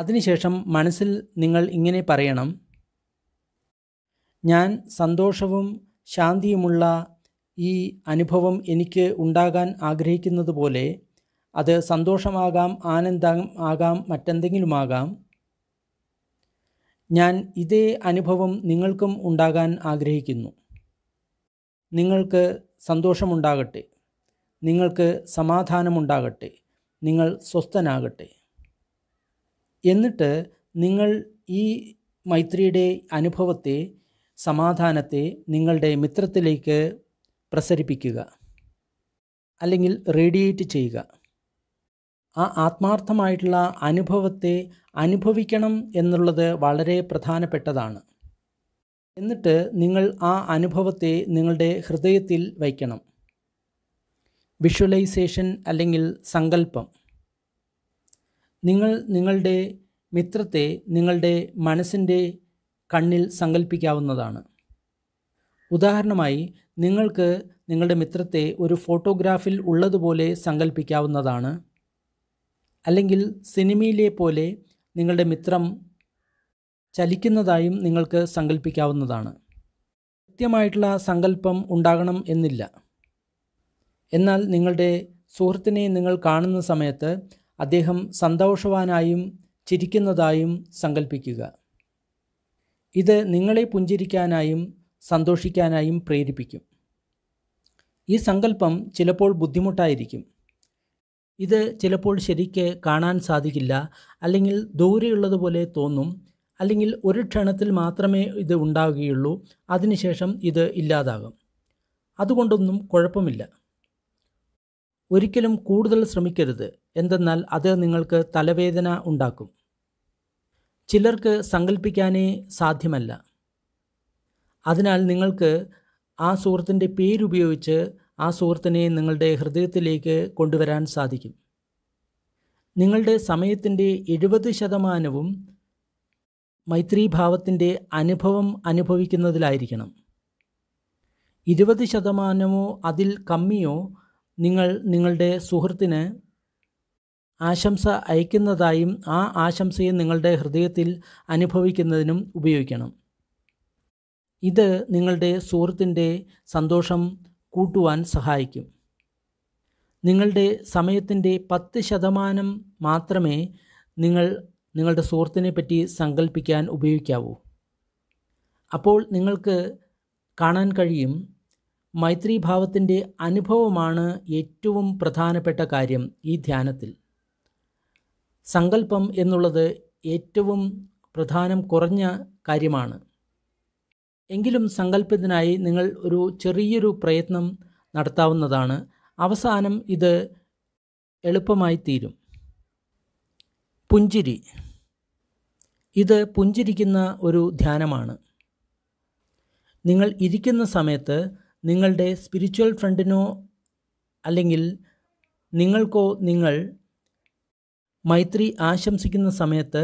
അതിനുശേഷം മനസ്സിൽ നിങ്ങൾ ഇങ്ങനെ പറയണം ഞാൻ സന്തോഷവും ശാന്തിയുമുള്ള ഈ അനുഭവം എനിക്ക് ഉണ്ടാകാൻ ആഗ്രഹിക്കുന്നത് പോലെ അത് സന്തോഷമാകാം ആനന്ദം ആകാം മറ്റെന്തെങ്കിലുമാകാം ഞാൻ ഇതേ അനുഭവം നിങ്ങൾക്കും ഉണ്ടാകാൻ ആഗ്രഹിക്കുന്നു നിങ്ങൾക്ക് സന്തോഷമുണ്ടാകട്ടെ നിങ്ങൾക്ക് സമാധാനമുണ്ടാകട്ടെ നിങ്ങൾ സ്വസ്ഥനാകട്ടെ എന്നിട്ട് നിങ്ങൾ ഈ മൈത്രിയുടെ അനുഭവത്തെ സമാധാനത്തെ നിങ്ങളുടെ മിത്രത്തിലേക്ക് പ്രസരിപ്പിക്കുക അല്ലെങ്കിൽ റേഡിയേറ്റ് ചെയ്യുക ആ ആത്മാർത്ഥമായിട്ടുള്ള അനുഭവത്തെ അനുഭവിക്കണം എന്നുള്ളത് വളരെ പ്രധാനപ്പെട്ടതാണ് എന്നിട്ട് നിങ്ങൾ ആ അനുഭവത്തെ നിങ്ങളുടെ ഹൃദയത്തിൽ വയ്ക്കണം വിഷ്വലൈസേഷൻ അല്ലെങ്കിൽ സങ്കല്പം നിങ്ങൾ നിങ്ങളുടെ മിത്രത്തെ നിങ്ങളുടെ മനസ്സിൻ്റെ കണ്ണിൽ സങ്കല്പിക്കാവുന്നതാണ് ഉദാഹരണമായി നിങ്ങൾക്ക് നിങ്ങളുടെ മിത്രത്തെ ഒരു ഫോട്ടോഗ്രാഫിൽ ഉള്ളതുപോലെ സങ്കല്പിക്കാവുന്നതാണ് അല്ലെങ്കിൽ സിനിമയിലെ പോലെ നിങ്ങളുടെ മിത്രം ചലിക്കുന്നതായും നിങ്ങൾക്ക് സങ്കല്പിക്കാവുന്നതാണ് കൃത്യമായിട്ടുള്ള സങ്കല്പം ഉണ്ടാകണം എന്നില്ല എന്നാൽ നിങ്ങളുടെ സുഹൃത്തിനെ നിങ്ങൾ കാണുന്ന സമയത്ത് അദ്ദേഹം സന്തോഷവാനായും ചിരിക്കുന്നതായും സങ്കല്പിക്കുക ഇത് നിങ്ങളെ പുഞ്ചിരിക്കാനായും സന്തോഷിക്കാനായും പ്രേരിപ്പിക്കും ഈ സങ്കല്പം ചിലപ്പോൾ ബുദ്ധിമുട്ടായിരിക്കും ഇത് ചിലപ്പോൾ ശരിക്ക് കാണാൻ സാധിക്കില്ല അല്ലെങ്കിൽ ദൂരെയുള്ളതുപോലെ തോന്നും അല്ലെങ്കിൽ ഒരു ക്ഷണത്തിൽ മാത്രമേ ഇത് ഉണ്ടാവുകയുള്ളൂ അതിനുശേഷം ഇത് ഇല്ലാതാകും അതുകൊണ്ടൊന്നും കുഴപ്പമില്ല ഒരിക്കലും കൂടുതൽ ശ്രമിക്കരുത് എന്തെന്നാൽ അത് നിങ്ങൾക്ക് തലവേദന ഉണ്ടാക്കും ചിലർക്ക് സങ്കല്പിക്കാനേ സാധ്യമല്ല അതിനാൽ നിങ്ങൾക്ക് ആ സുഹൃത്തിൻ്റെ പേരുപയോഗിച്ച് ആ സുഹൃത്തിനെ നിങ്ങളുടെ ഹൃദയത്തിലേക്ക് കൊണ്ടുവരാൻ സാധിക്കും നിങ്ങളുടെ സമയത്തിൻ്റെ എഴുപത് ശതമാനവും മൈത്രീഭാവത്തിൻ്റെ അനുഭവം അനുഭവിക്കുന്നതിലായിരിക്കണം ഇരുപത് ശതമാനമോ അതിൽ കമ്മിയോ നിങ്ങൾ നിങ്ങളുടെ സുഹൃത്തിന് ആശംസ അയക്കുന്നതായും ആ ആശംസയെ നിങ്ങളുടെ ഹൃദയത്തിൽ അനുഭവിക്കുന്നതിനും ഉപയോഗിക്കണം ഇത് നിങ്ങളുടെ സുഹൃത്തിൻ്റെ സന്തോഷം കൂട്ടുവാൻ സഹായിക്കും നിങ്ങളുടെ സമയത്തിൻ്റെ പത്ത് ശതമാനം മാത്രമേ നിങ്ങൾ നിങ്ങളുടെ സുഹൃത്തിനെ പറ്റി സങ്കല്പിക്കാൻ ഉപയോഗിക്കാവൂ അപ്പോൾ നിങ്ങൾക്ക് കാണാൻ കഴിയും മൈത്രിഭാവത്തിൻ്റെ അനുഭവമാണ് ഏറ്റവും പ്രധാനപ്പെട്ട കാര്യം ഈ ധ്യാനത്തിൽ സങ്കല്പം എന്നുള്ളത് ഏറ്റവും പ്രധാനം കുറഞ്ഞ കാര്യമാണ് എങ്കിലും സങ്കല്പത്തിനായി നിങ്ങൾ ഒരു ചെറിയൊരു പ്രയത്നം നടത്താവുന്നതാണ് അവസാനം ഇത് എളുപ്പമായി തീരും പുഞ്ചിരി ഇത് പുഞ്ചിരിക്കുന്ന ഒരു ധ്യാനമാണ് നിങ്ങൾ ഇരിക്കുന്ന സമയത്ത് നിങ്ങളുടെ സ്പിരിച്വൽ ഫ്രണ്ടിനോ അല്ലെങ്കിൽ നിങ്ങൾക്കോ നിങ്ങൾ മൈത്രി ആശംസിക്കുന്ന സമയത്ത്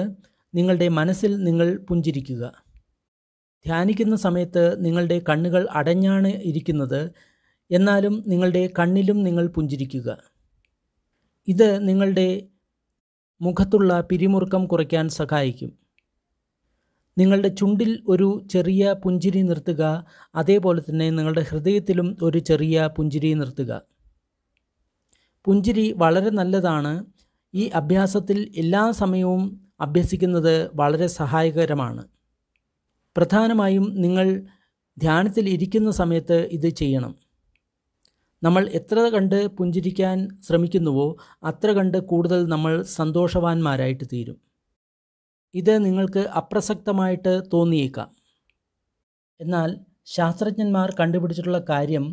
നിങ്ങളുടെ മനസ്സിൽ നിങ്ങൾ പുഞ്ചിരിക്കുക ധ്യാനിക്കുന്ന സമയത്ത് നിങ്ങളുടെ കണ്ണുകൾ അടഞ്ഞാണ് ഇരിക്കുന്നത് എന്നാലും നിങ്ങളുടെ കണ്ണിലും നിങ്ങൾ പുഞ്ചിരിക്കുക ഇത് നിങ്ങളുടെ മുഖത്തുള്ള പിരിമുറുക്കം കുറയ്ക്കാൻ സഹായിക്കും നിങ്ങളുടെ ചുണ്ടിൽ ഒരു ചെറിയ പുഞ്ചിരി നിർത്തുക അതേപോലെ തന്നെ നിങ്ങളുടെ ഹൃദയത്തിലും ഒരു ചെറിയ പുഞ്ചിരി നിർത്തുക പുഞ്ചിരി വളരെ നല്ലതാണ് ഈ അഭ്യാസത്തിൽ എല്ലാ സമയവും അഭ്യസിക്കുന്നത് വളരെ സഹായകരമാണ് പ്രധാനമായും നിങ്ങൾ ധ്യാനത്തിൽ ഇരിക്കുന്ന സമയത്ത് ഇത് ചെയ്യണം നമ്മൾ എത്ര കണ്ട് പുഞ്ചിരിക്കാൻ ശ്രമിക്കുന്നുവോ അത്ര കണ്ട് കൂടുതൽ നമ്മൾ സന്തോഷവാന്മാരായിട്ട് തീരും ഇത് നിങ്ങൾക്ക് അപ്രസക്തമായിട്ട് തോന്നിയേക്കാം എന്നാൽ ശാസ്ത്രജ്ഞന്മാർ കണ്ടുപിടിച്ചിട്ടുള്ള കാര്യം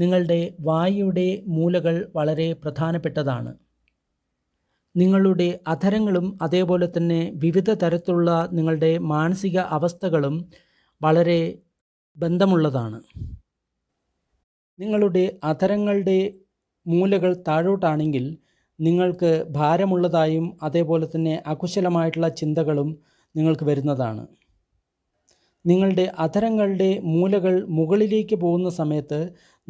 നിങ്ങളുടെ വായുടെ മൂലകൾ വളരെ പ്രധാനപ്പെട്ടതാണ് നിങ്ങളുടെ അധരങ്ങളും അതേപോലെ തന്നെ വിവിധ തരത്തിലുള്ള നിങ്ങളുടെ മാനസിക അവസ്ഥകളും വളരെ ബന്ധമുള്ളതാണ് നിങ്ങളുടെ അധരങ്ങളുടെ മൂലകൾ താഴോട്ടാണെങ്കിൽ നിങ്ങൾക്ക് ഭാരമുള്ളതായും അതേപോലെ തന്നെ അകുശലമായിട്ടുള്ള ചിന്തകളും നിങ്ങൾക്ക് വരുന്നതാണ് നിങ്ങളുടെ അധരങ്ങളുടെ മൂലകൾ മുകളിലേക്ക് പോകുന്ന സമയത്ത്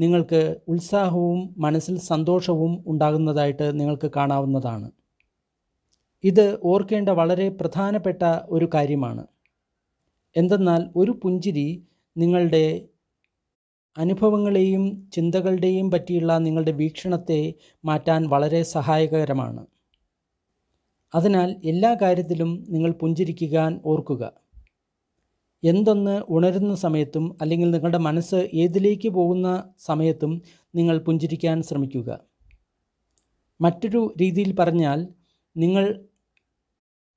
നിങ്ങൾക്ക് ഉത്സാഹവും മനസ്സിൽ സന്തോഷവും ഉണ്ടാകുന്നതായിട്ട് നിങ്ങൾക്ക് കാണാവുന്നതാണ് ഇത് ഓർക്കേണ്ട വളരെ പ്രധാനപ്പെട്ട ഒരു കാര്യമാണ് എന്തെന്നാൽ ഒരു പുഞ്ചിരി നിങ്ങളുടെ അനുഭവങ്ങളെയും ചിന്തകളുടെയും പറ്റിയുള്ള നിങ്ങളുടെ വീക്ഷണത്തെ മാറ്റാൻ വളരെ സഹായകരമാണ് അതിനാൽ എല്ലാ കാര്യത്തിലും നിങ്ങൾ പുഞ്ചിരിക്കാൻ ഓർക്കുക എന്തൊന്ന് ഉണരുന്ന സമയത്തും അല്ലെങ്കിൽ നിങ്ങളുടെ മനസ്സ് ഏതിലേക്ക് പോകുന്ന സമയത്തും നിങ്ങൾ പുഞ്ചിരിക്കാൻ ശ്രമിക്കുക മറ്റൊരു രീതിയിൽ പറഞ്ഞാൽ നിങ്ങൾ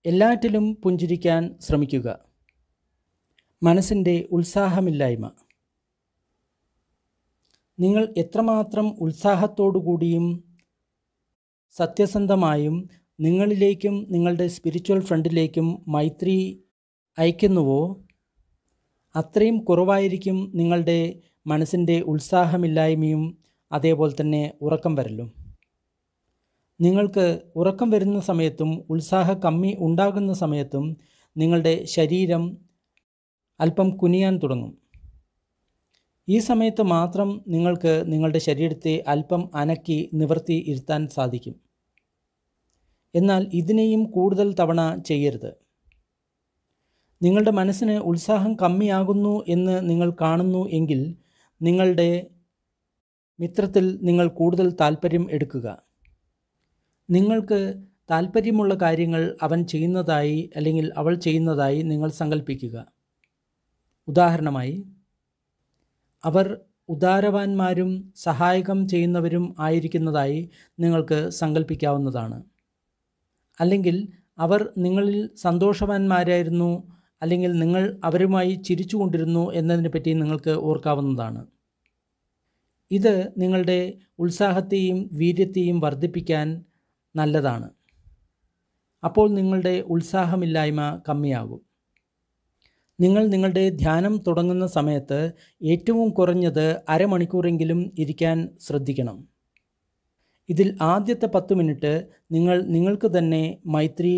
എല്ലാറ്റിലും പുഞ്ചിരിക്കാൻ ശ്രമിക്കുക മനസ്സിൻ്റെ ഉത്സാഹമില്ലായ്മ നിങ്ങൾ എത്രമാത്രം ഉത്സാഹത്തോടുകൂടിയും സത്യസന്ധമായും നിങ്ങളിലേക്കും നിങ്ങളുടെ സ്പിരിച്വൽ ഫ്രണ്ടിലേക്കും മൈത്രി അയക്കുന്നുവോ അത്രയും കുറവായിരിക്കും നിങ്ങളുടെ മനസ്സിൻ്റെ ഉത്സാഹമില്ലായ്മയും അതേപോലെ തന്നെ ഉറക്കം വരലും നിങ്ങൾക്ക് ഉറക്കം വരുന്ന സമയത്തും ഉത്സാഹ കമ്മി ഉണ്ടാകുന്ന സമയത്തും നിങ്ങളുടെ ശരീരം അല്പം കുനിയാൻ തുടങ്ങും ഈ സമയത്ത് മാത്രം നിങ്ങൾക്ക് നിങ്ങളുടെ ശരീരത്തെ അല്പം അനക്കി നിവർത്തി ഇരുത്താൻ സാധിക്കും എന്നാൽ ഇതിനെയും കൂടുതൽ തവണ ചെയ്യരുത് നിങ്ങളുടെ മനസ്സിന് ഉത്സാഹം കമ്മിയാകുന്നു എന്ന് നിങ്ങൾ കാണുന്നു എങ്കിൽ നിങ്ങളുടെ മിത്രത്തിൽ നിങ്ങൾ കൂടുതൽ താൽപ്പര്യം എടുക്കുക നിങ്ങൾക്ക് താല്പര്യമുള്ള കാര്യങ്ങൾ അവൻ ചെയ്യുന്നതായി അല്ലെങ്കിൽ അവൾ ചെയ്യുന്നതായി നിങ്ങൾ സങ്കല്പിക്കുക ഉദാഹരണമായി അവർ ഉദാരവാന്മാരും സഹായകം ചെയ്യുന്നവരും ആയിരിക്കുന്നതായി നിങ്ങൾക്ക് സങ്കല്പിക്കാവുന്നതാണ് അല്ലെങ്കിൽ അവർ നിങ്ങളിൽ സന്തോഷവാന്മാരായിരുന്നു അല്ലെങ്കിൽ നിങ്ങൾ അവരുമായി ചിരിച്ചുകൊണ്ടിരുന്നു എന്നതിനെപ്പറ്റി നിങ്ങൾക്ക് ഓർക്കാവുന്നതാണ് ഇത് നിങ്ങളുടെ ഉത്സാഹത്തെയും വീര്യത്തെയും വർദ്ധിപ്പിക്കാൻ നല്ലതാണ് അപ്പോൾ നിങ്ങളുടെ ഉത്സാഹമില്ലായ്മ കമ്മിയാകും നിങ്ങൾ നിങ്ങളുടെ ധ്യാനം തുടങ്ങുന്ന സമയത്ത് ഏറ്റവും കുറഞ്ഞത് അരമണിക്കൂറെങ്കിലും ഇരിക്കാൻ ശ്രദ്ധിക്കണം ഇതിൽ ആദ്യത്തെ പത്ത് മിനിറ്റ് നിങ്ങൾ നിങ്ങൾക്ക് തന്നെ മൈത്രി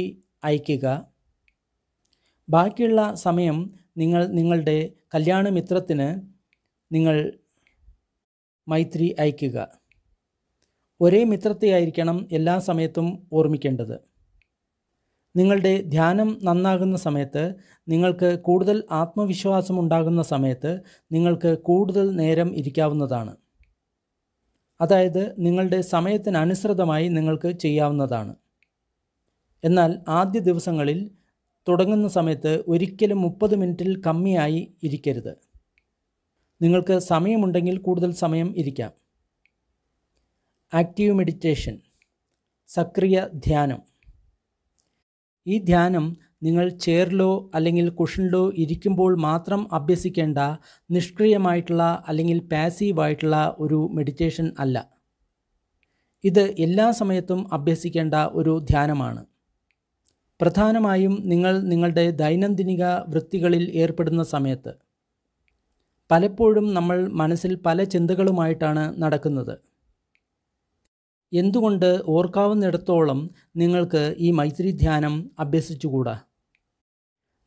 അയയ്ക്കുക ബാക്കിയുള്ള സമയം നിങ്ങൾ നിങ്ങളുടെ കല്യാണമിത്രത്തിന് നിങ്ങൾ മൈത്രി അയയ്ക്കുക ഒരേ മിത്രത്തെയായിരിക്കണം എല്ലാ സമയത്തും ഓർമ്മിക്കേണ്ടത് നിങ്ങളുടെ ധ്യാനം നന്നാകുന്ന സമയത്ത് നിങ്ങൾക്ക് കൂടുതൽ ആത്മവിശ്വാസം ഉണ്ടാകുന്ന സമയത്ത് നിങ്ങൾക്ക് കൂടുതൽ നേരം ഇരിക്കാവുന്നതാണ് അതായത് നിങ്ങളുടെ സമയത്തിനനുസൃതമായി നിങ്ങൾക്ക് ചെയ്യാവുന്നതാണ് എന്നാൽ ആദ്യ ദിവസങ്ങളിൽ തുടങ്ങുന്ന സമയത്ത് ഒരിക്കലും മുപ്പത് മിനിറ്റിൽ കമ്മിയായി ഇരിക്കരുത് നിങ്ങൾക്ക് സമയമുണ്ടെങ്കിൽ കൂടുതൽ സമയം ഇരിക്കാം ആക്റ്റീവ് മെഡിറ്റേഷൻ സക്രിയ ധ്യാനം ഈ ധ്യാനം നിങ്ങൾ ചെയറിലോ അല്ലെങ്കിൽ കുഷനിലോ ഇരിക്കുമ്പോൾ മാത്രം അഭ്യസിക്കേണ്ട നിഷ്ക്രിയമായിട്ടുള്ള അല്ലെങ്കിൽ പാസീവായിട്ടുള്ള ഒരു മെഡിറ്റേഷൻ അല്ല ഇത് എല്ലാ സമയത്തും അഭ്യസിക്കേണ്ട ഒരു ധ്യാനമാണ് പ്രധാനമായും നിങ്ങൾ നിങ്ങളുടെ ദൈനംദിനിക വൃത്തികളിൽ ഏർപ്പെടുന്ന സമയത്ത് പലപ്പോഴും നമ്മൾ മനസ്സിൽ പല ചിന്തകളുമായിട്ടാണ് നടക്കുന്നത് എന്തുകൊണ്ട് ഓർക്കാവുന്നിടത്തോളം നിങ്ങൾക്ക് ഈ മൈത്രി ധ്യാനം അഭ്യസിച്ചുകൂടാ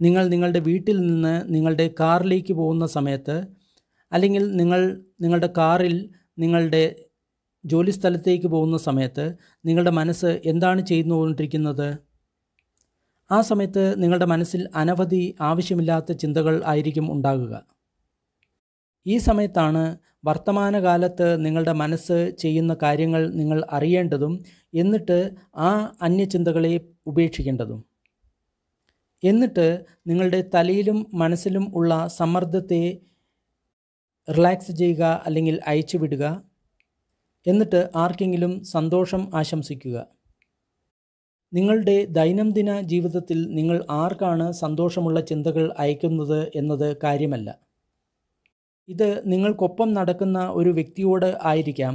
നിങ്ങൾ നിങ്ങളുടെ വീട്ടിൽ നിന്ന് നിങ്ങളുടെ കാറിലേക്ക് പോകുന്ന സമയത്ത് അല്ലെങ്കിൽ നിങ്ങൾ നിങ്ങളുടെ കാറിൽ നിങ്ങളുടെ ജോലി സ്ഥലത്തേക്ക് പോകുന്ന സമയത്ത് നിങ്ങളുടെ മനസ്സ് എന്താണ് കൊണ്ടിരിക്കുന്നത് ആ സമയത്ത് നിങ്ങളുടെ മനസ്സിൽ അനവധി ആവശ്യമില്ലാത്ത ചിന്തകൾ ആയിരിക്കും ഉണ്ടാകുക ഈ സമയത്താണ് വർത്തമാനകാലത്ത് നിങ്ങളുടെ മനസ്സ് ചെയ്യുന്ന കാര്യങ്ങൾ നിങ്ങൾ അറിയേണ്ടതും എന്നിട്ട് ആ അന്യചിന്തകളെ ഉപേക്ഷിക്കേണ്ടതും എന്നിട്ട് നിങ്ങളുടെ തലയിലും മനസ്സിലും ഉള്ള സമ്മർദ്ദത്തെ റിലാക്സ് ചെയ്യുക അല്ലെങ്കിൽ അയച്ചുവിടുക എന്നിട്ട് ആർക്കെങ്കിലും സന്തോഷം ആശംസിക്കുക നിങ്ങളുടെ ദൈനംദിന ജീവിതത്തിൽ നിങ്ങൾ ആർക്കാണ് സന്തോഷമുള്ള ചിന്തകൾ അയക്കുന്നത് എന്നത് കാര്യമല്ല ഇത് നിങ്ങൾക്കൊപ്പം നടക്കുന്ന ഒരു വ്യക്തിയോട് ആയിരിക്കാം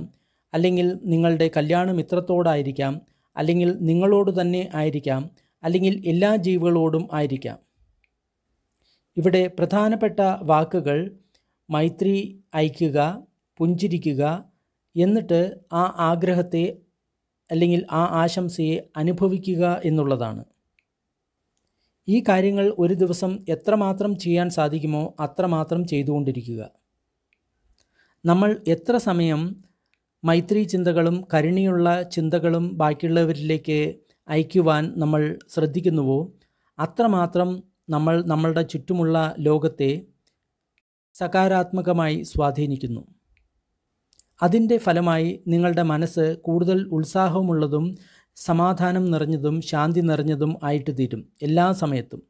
അല്ലെങ്കിൽ നിങ്ങളുടെ കല്യാണ മിത്രത്തോടായിരിക്കാം അല്ലെങ്കിൽ നിങ്ങളോട് തന്നെ ആയിരിക്കാം അല്ലെങ്കിൽ എല്ലാ ജീവികളോടും ആയിരിക്കാം ഇവിടെ പ്രധാനപ്പെട്ട വാക്കുകൾ മൈത്രി അയക്കുക പുഞ്ചിരിക്കുക എന്നിട്ട് ആ ആഗ്രഹത്തെ അല്ലെങ്കിൽ ആ ആശംസയെ അനുഭവിക്കുക എന്നുള്ളതാണ് ഈ കാര്യങ്ങൾ ഒരു ദിവസം എത്രമാത്രം ചെയ്യാൻ സാധിക്കുമോ അത്രമാത്രം ചെയ്തുകൊണ്ടിരിക്കുക നമ്മൾ എത്ര സമയം മൈത്രി ചിന്തകളും കരുണിയുള്ള ചിന്തകളും ബാക്കിയുള്ളവരിലേക്ക് അയക്കുവാൻ നമ്മൾ ശ്രദ്ധിക്കുന്നുവോ അത്രമാത്രം നമ്മൾ നമ്മളുടെ ചുറ്റുമുള്ള ലോകത്തെ സകാരാത്മകമായി സ്വാധീനിക്കുന്നു അതിൻ്റെ ഫലമായി നിങ്ങളുടെ മനസ്സ് കൂടുതൽ ഉത്സാഹമുള്ളതും സമാധാനം നിറഞ്ഞതും ശാന്തി നിറഞ്ഞതും ആയിട്ട് തീരും എല്ലാ സമയത്തും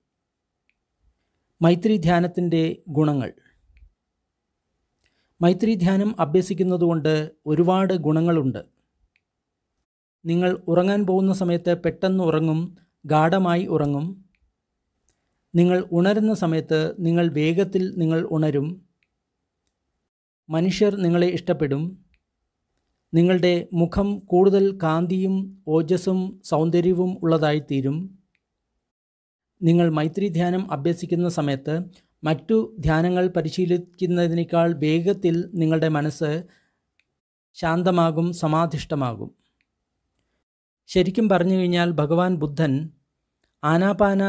മൈത്രി ധ്യാനത്തിൻ്റെ ഗുണങ്ങൾ മൈത്രി ധ്യാനം അഭ്യസിക്കുന്നതുകൊണ്ട് ഒരുപാട് ഗുണങ്ങളുണ്ട് നിങ്ങൾ ഉറങ്ങാൻ പോകുന്ന സമയത്ത് പെട്ടെന്ന് ഉറങ്ങും ഗാഠമായി ഉറങ്ങും നിങ്ങൾ ഉണരുന്ന സമയത്ത് നിങ്ങൾ വേഗത്തിൽ നിങ്ങൾ ഉണരും മനുഷ്യർ നിങ്ങളെ ഇഷ്ടപ്പെടും നിങ്ങളുടെ മുഖം കൂടുതൽ കാന്തിയും ഓജസ്സും സൗന്ദര്യവും ഉള്ളതായിത്തീരും നിങ്ങൾ മൈത്രി ധ്യാനം അഭ്യസിക്കുന്ന സമയത്ത് മറ്റു ധ്യാനങ്ങൾ പരിശീലിക്കുന്നതിനേക്കാൾ വേഗത്തിൽ നിങ്ങളുടെ മനസ്സ് ശാന്തമാകും സമാധിഷ്ടമാകും ശരിക്കും പറഞ്ഞു കഴിഞ്ഞാൽ ഭഗവാൻ ബുദ്ധൻ ആനാപാന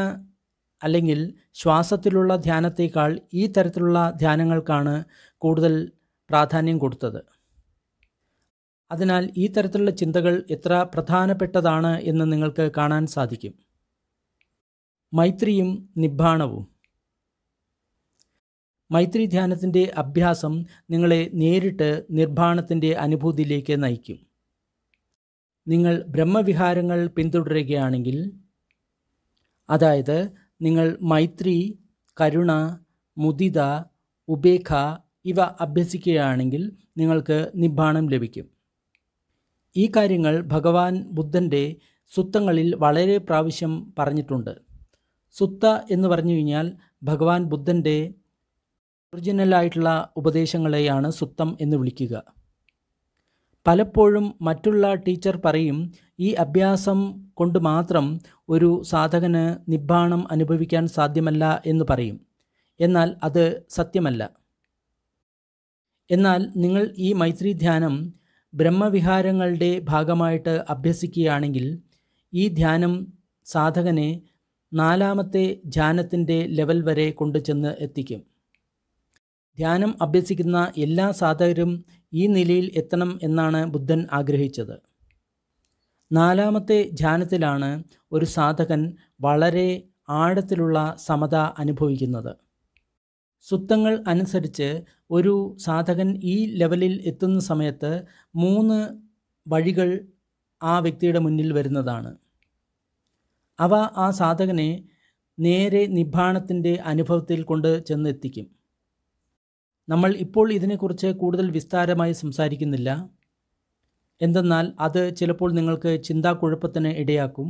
അല്ലെങ്കിൽ ശ്വാസത്തിലുള്ള ധ്യാനത്തേക്കാൾ ഈ തരത്തിലുള്ള ധ്യാനങ്ങൾക്കാണ് കൂടുതൽ പ്രാധാന്യം കൊടുത്തത് അതിനാൽ ഈ തരത്തിലുള്ള ചിന്തകൾ എത്ര പ്രധാനപ്പെട്ടതാണ് എന്ന് നിങ്ങൾക്ക് കാണാൻ സാധിക്കും മൈത്രിയും നിബ്ബാണവും മൈത്രി ധ്യാനത്തിൻ്റെ അഭ്യാസം നിങ്ങളെ നേരിട്ട് നിർഭാണത്തിൻ്റെ അനുഭൂതിയിലേക്ക് നയിക്കും നിങ്ങൾ ബ്രഹ്മവിഹാരങ്ങൾ പിന്തുടരുകയാണെങ്കിൽ അതായത് നിങ്ങൾ മൈത്രി കരുണ മുദിത ഉപേക്ഷ ഇവ അഭ്യസിക്കുകയാണെങ്കിൽ നിങ്ങൾക്ക് നിബ്ബാണം ലഭിക്കും ഈ കാര്യങ്ങൾ ഭഗവാൻ ബുദ്ധൻ്റെ സുത്തങ്ങളിൽ വളരെ പ്രാവശ്യം പറഞ്ഞിട്ടുണ്ട് സുത്ത എന്ന് പറഞ്ഞു കഴിഞ്ഞാൽ ഭഗവാൻ ബുദ്ധൻ്റെ ഒറിജിനലായിട്ടുള്ള ഉപദേശങ്ങളെയാണ് സുത്തം എന്ന് വിളിക്കുക പലപ്പോഴും മറ്റുള്ള ടീച്ചർ പറയും ഈ അഭ്യാസം കൊണ്ട് മാത്രം ഒരു സാധകന് നിബ്ബാണം അനുഭവിക്കാൻ സാധ്യമല്ല എന്ന് പറയും എന്നാൽ അത് സത്യമല്ല എന്നാൽ നിങ്ങൾ ഈ മൈത്രി ധ്യാനം ബ്രഹ്മവിഹാരങ്ങളുടെ ഭാഗമായിട്ട് അഭ്യസിക്കുകയാണെങ്കിൽ ഈ ധ്യാനം സാധകനെ നാലാമത്തെ ധ്യാനത്തിൻ്റെ ലെവൽ വരെ കൊണ്ടുചെന്ന് എത്തിക്കും ധ്യാനം അഭ്യസിക്കുന്ന എല്ലാ സാധകരും ഈ നിലയിൽ എത്തണം എന്നാണ് ബുദ്ധൻ ആഗ്രഹിച്ചത് നാലാമത്തെ ധ്യാനത്തിലാണ് ഒരു സാധകൻ വളരെ ആഴത്തിലുള്ള സമത അനുഭവിക്കുന്നത് സുത്തങ്ങൾ അനുസരിച്ച് ഒരു സാധകൻ ഈ ലെവലിൽ എത്തുന്ന സമയത്ത് മൂന്ന് വഴികൾ ആ വ്യക്തിയുടെ മുന്നിൽ വരുന്നതാണ് അവ ആ സാധകനെ നേരെ നിബാണത്തിൻ്റെ അനുഭവത്തിൽ കൊണ്ട് ചെന്നെത്തിക്കും നമ്മൾ ഇപ്പോൾ ഇതിനെക്കുറിച്ച് കൂടുതൽ വിസ്താരമായി സംസാരിക്കുന്നില്ല എന്തെന്നാൽ അത് ചിലപ്പോൾ നിങ്ങൾക്ക് ചിന്താക്കുഴപ്പത്തിന് ഇടയാക്കും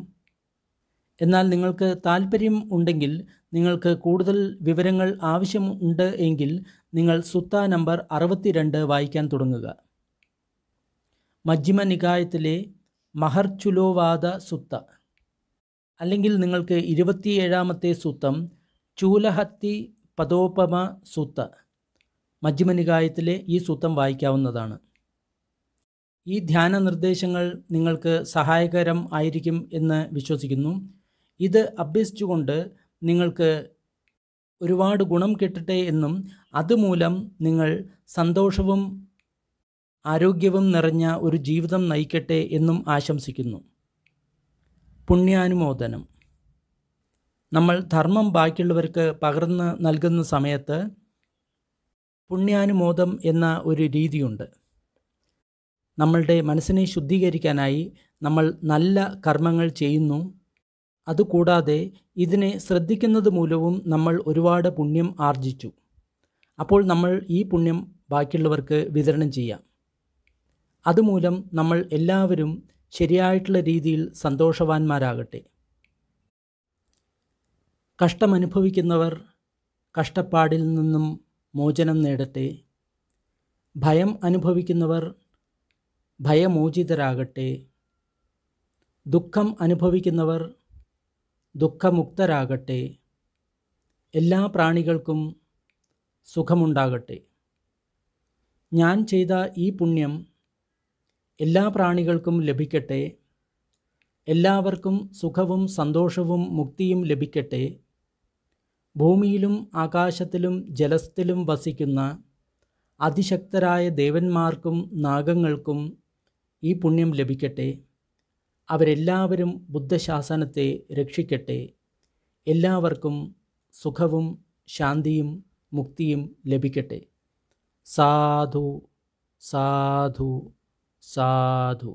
എന്നാൽ നിങ്ങൾക്ക് താൽപ്പര്യം ഉണ്ടെങ്കിൽ നിങ്ങൾക്ക് കൂടുതൽ വിവരങ്ങൾ ആവശ്യമുണ്ട് എങ്കിൽ നിങ്ങൾ സുത്ത നമ്പർ അറുപത്തിരണ്ട് വായിക്കാൻ തുടങ്ങുക മജ്ജിമ നികായത്തിലെ മഹർചുലോവാദ സുത്ത അല്ലെങ്കിൽ നിങ്ങൾക്ക് ഇരുപത്തിയേഴാമത്തെ സുത്തം ചൂലഹത്തി പദോപമ സൂത്ത മജ്ജിമനികായത്തിലെ ഈ സൂത്രം വായിക്കാവുന്നതാണ് ഈ ധ്യാന നിർദ്ദേശങ്ങൾ നിങ്ങൾക്ക് സഹായകരം ആയിരിക്കും എന്ന് വിശ്വസിക്കുന്നു ഇത് അഭ്യസിച്ചുകൊണ്ട് നിങ്ങൾക്ക് ഒരുപാട് ഗുണം കിട്ടട്ടെ എന്നും അതുമൂലം നിങ്ങൾ സന്തോഷവും ആരോഗ്യവും നിറഞ്ഞ ഒരു ജീവിതം നയിക്കട്ടെ എന്നും ആശംസിക്കുന്നു പുണ്യാനുമോദനം നമ്മൾ ധർമ്മം ബാക്കിയുള്ളവർക്ക് പകർന്ന് നൽകുന്ന സമയത്ത് പുണ്യാനുമോദം എന്ന ഒരു രീതിയുണ്ട് നമ്മളുടെ മനസ്സിനെ ശുദ്ധീകരിക്കാനായി നമ്മൾ നല്ല കർമ്മങ്ങൾ ചെയ്യുന്നു അതുകൂടാതെ ഇതിനെ ശ്രദ്ധിക്കുന്നത് മൂലവും നമ്മൾ ഒരുപാട് പുണ്യം ആർജിച്ചു അപ്പോൾ നമ്മൾ ഈ പുണ്യം ബാക്കിയുള്ളവർക്ക് വിതരണം ചെയ്യാം അതുമൂലം നമ്മൾ എല്ലാവരും ശരിയായിട്ടുള്ള രീതിയിൽ സന്തോഷവാന്മാരാകട്ടെ കഷ്ടമനുഭവിക്കുന്നവർ കഷ്ടപ്പാടിൽ നിന്നും മോചനം നേടട്ടെ ഭയം അനുഭവിക്കുന്നവർ ഭയമോചിതരാകട്ടെ ദുഃഖം അനുഭവിക്കുന്നവർ ദുഃഖമുക്തരാകട്ടെ എല്ലാ പ്രാണികൾക്കും സുഖമുണ്ടാകട്ടെ ഞാൻ ചെയ്ത ഈ പുണ്യം എല്ലാ പ്രാണികൾക്കും ലഭിക്കട്ടെ എല്ലാവർക്കും സുഖവും സന്തോഷവും മുക്തിയും ലഭിക്കട്ടെ ഭൂമിയിലും ആകാശത്തിലും ജലത്തിലും വസിക്കുന്ന അതിശക്തരായ ദേവന്മാർക്കും നാഗങ്ങൾക്കും ഈ പുണ്യം ലഭിക്കട്ടെ അവരെല്ലാവരും ബുദ്ധശാസനത്തെ രക്ഷിക്കട്ടെ എല്ലാവർക്കും സുഖവും ശാന്തിയും മുക്തിയും ലഭിക്കട്ടെ സാധു സാധു സാധു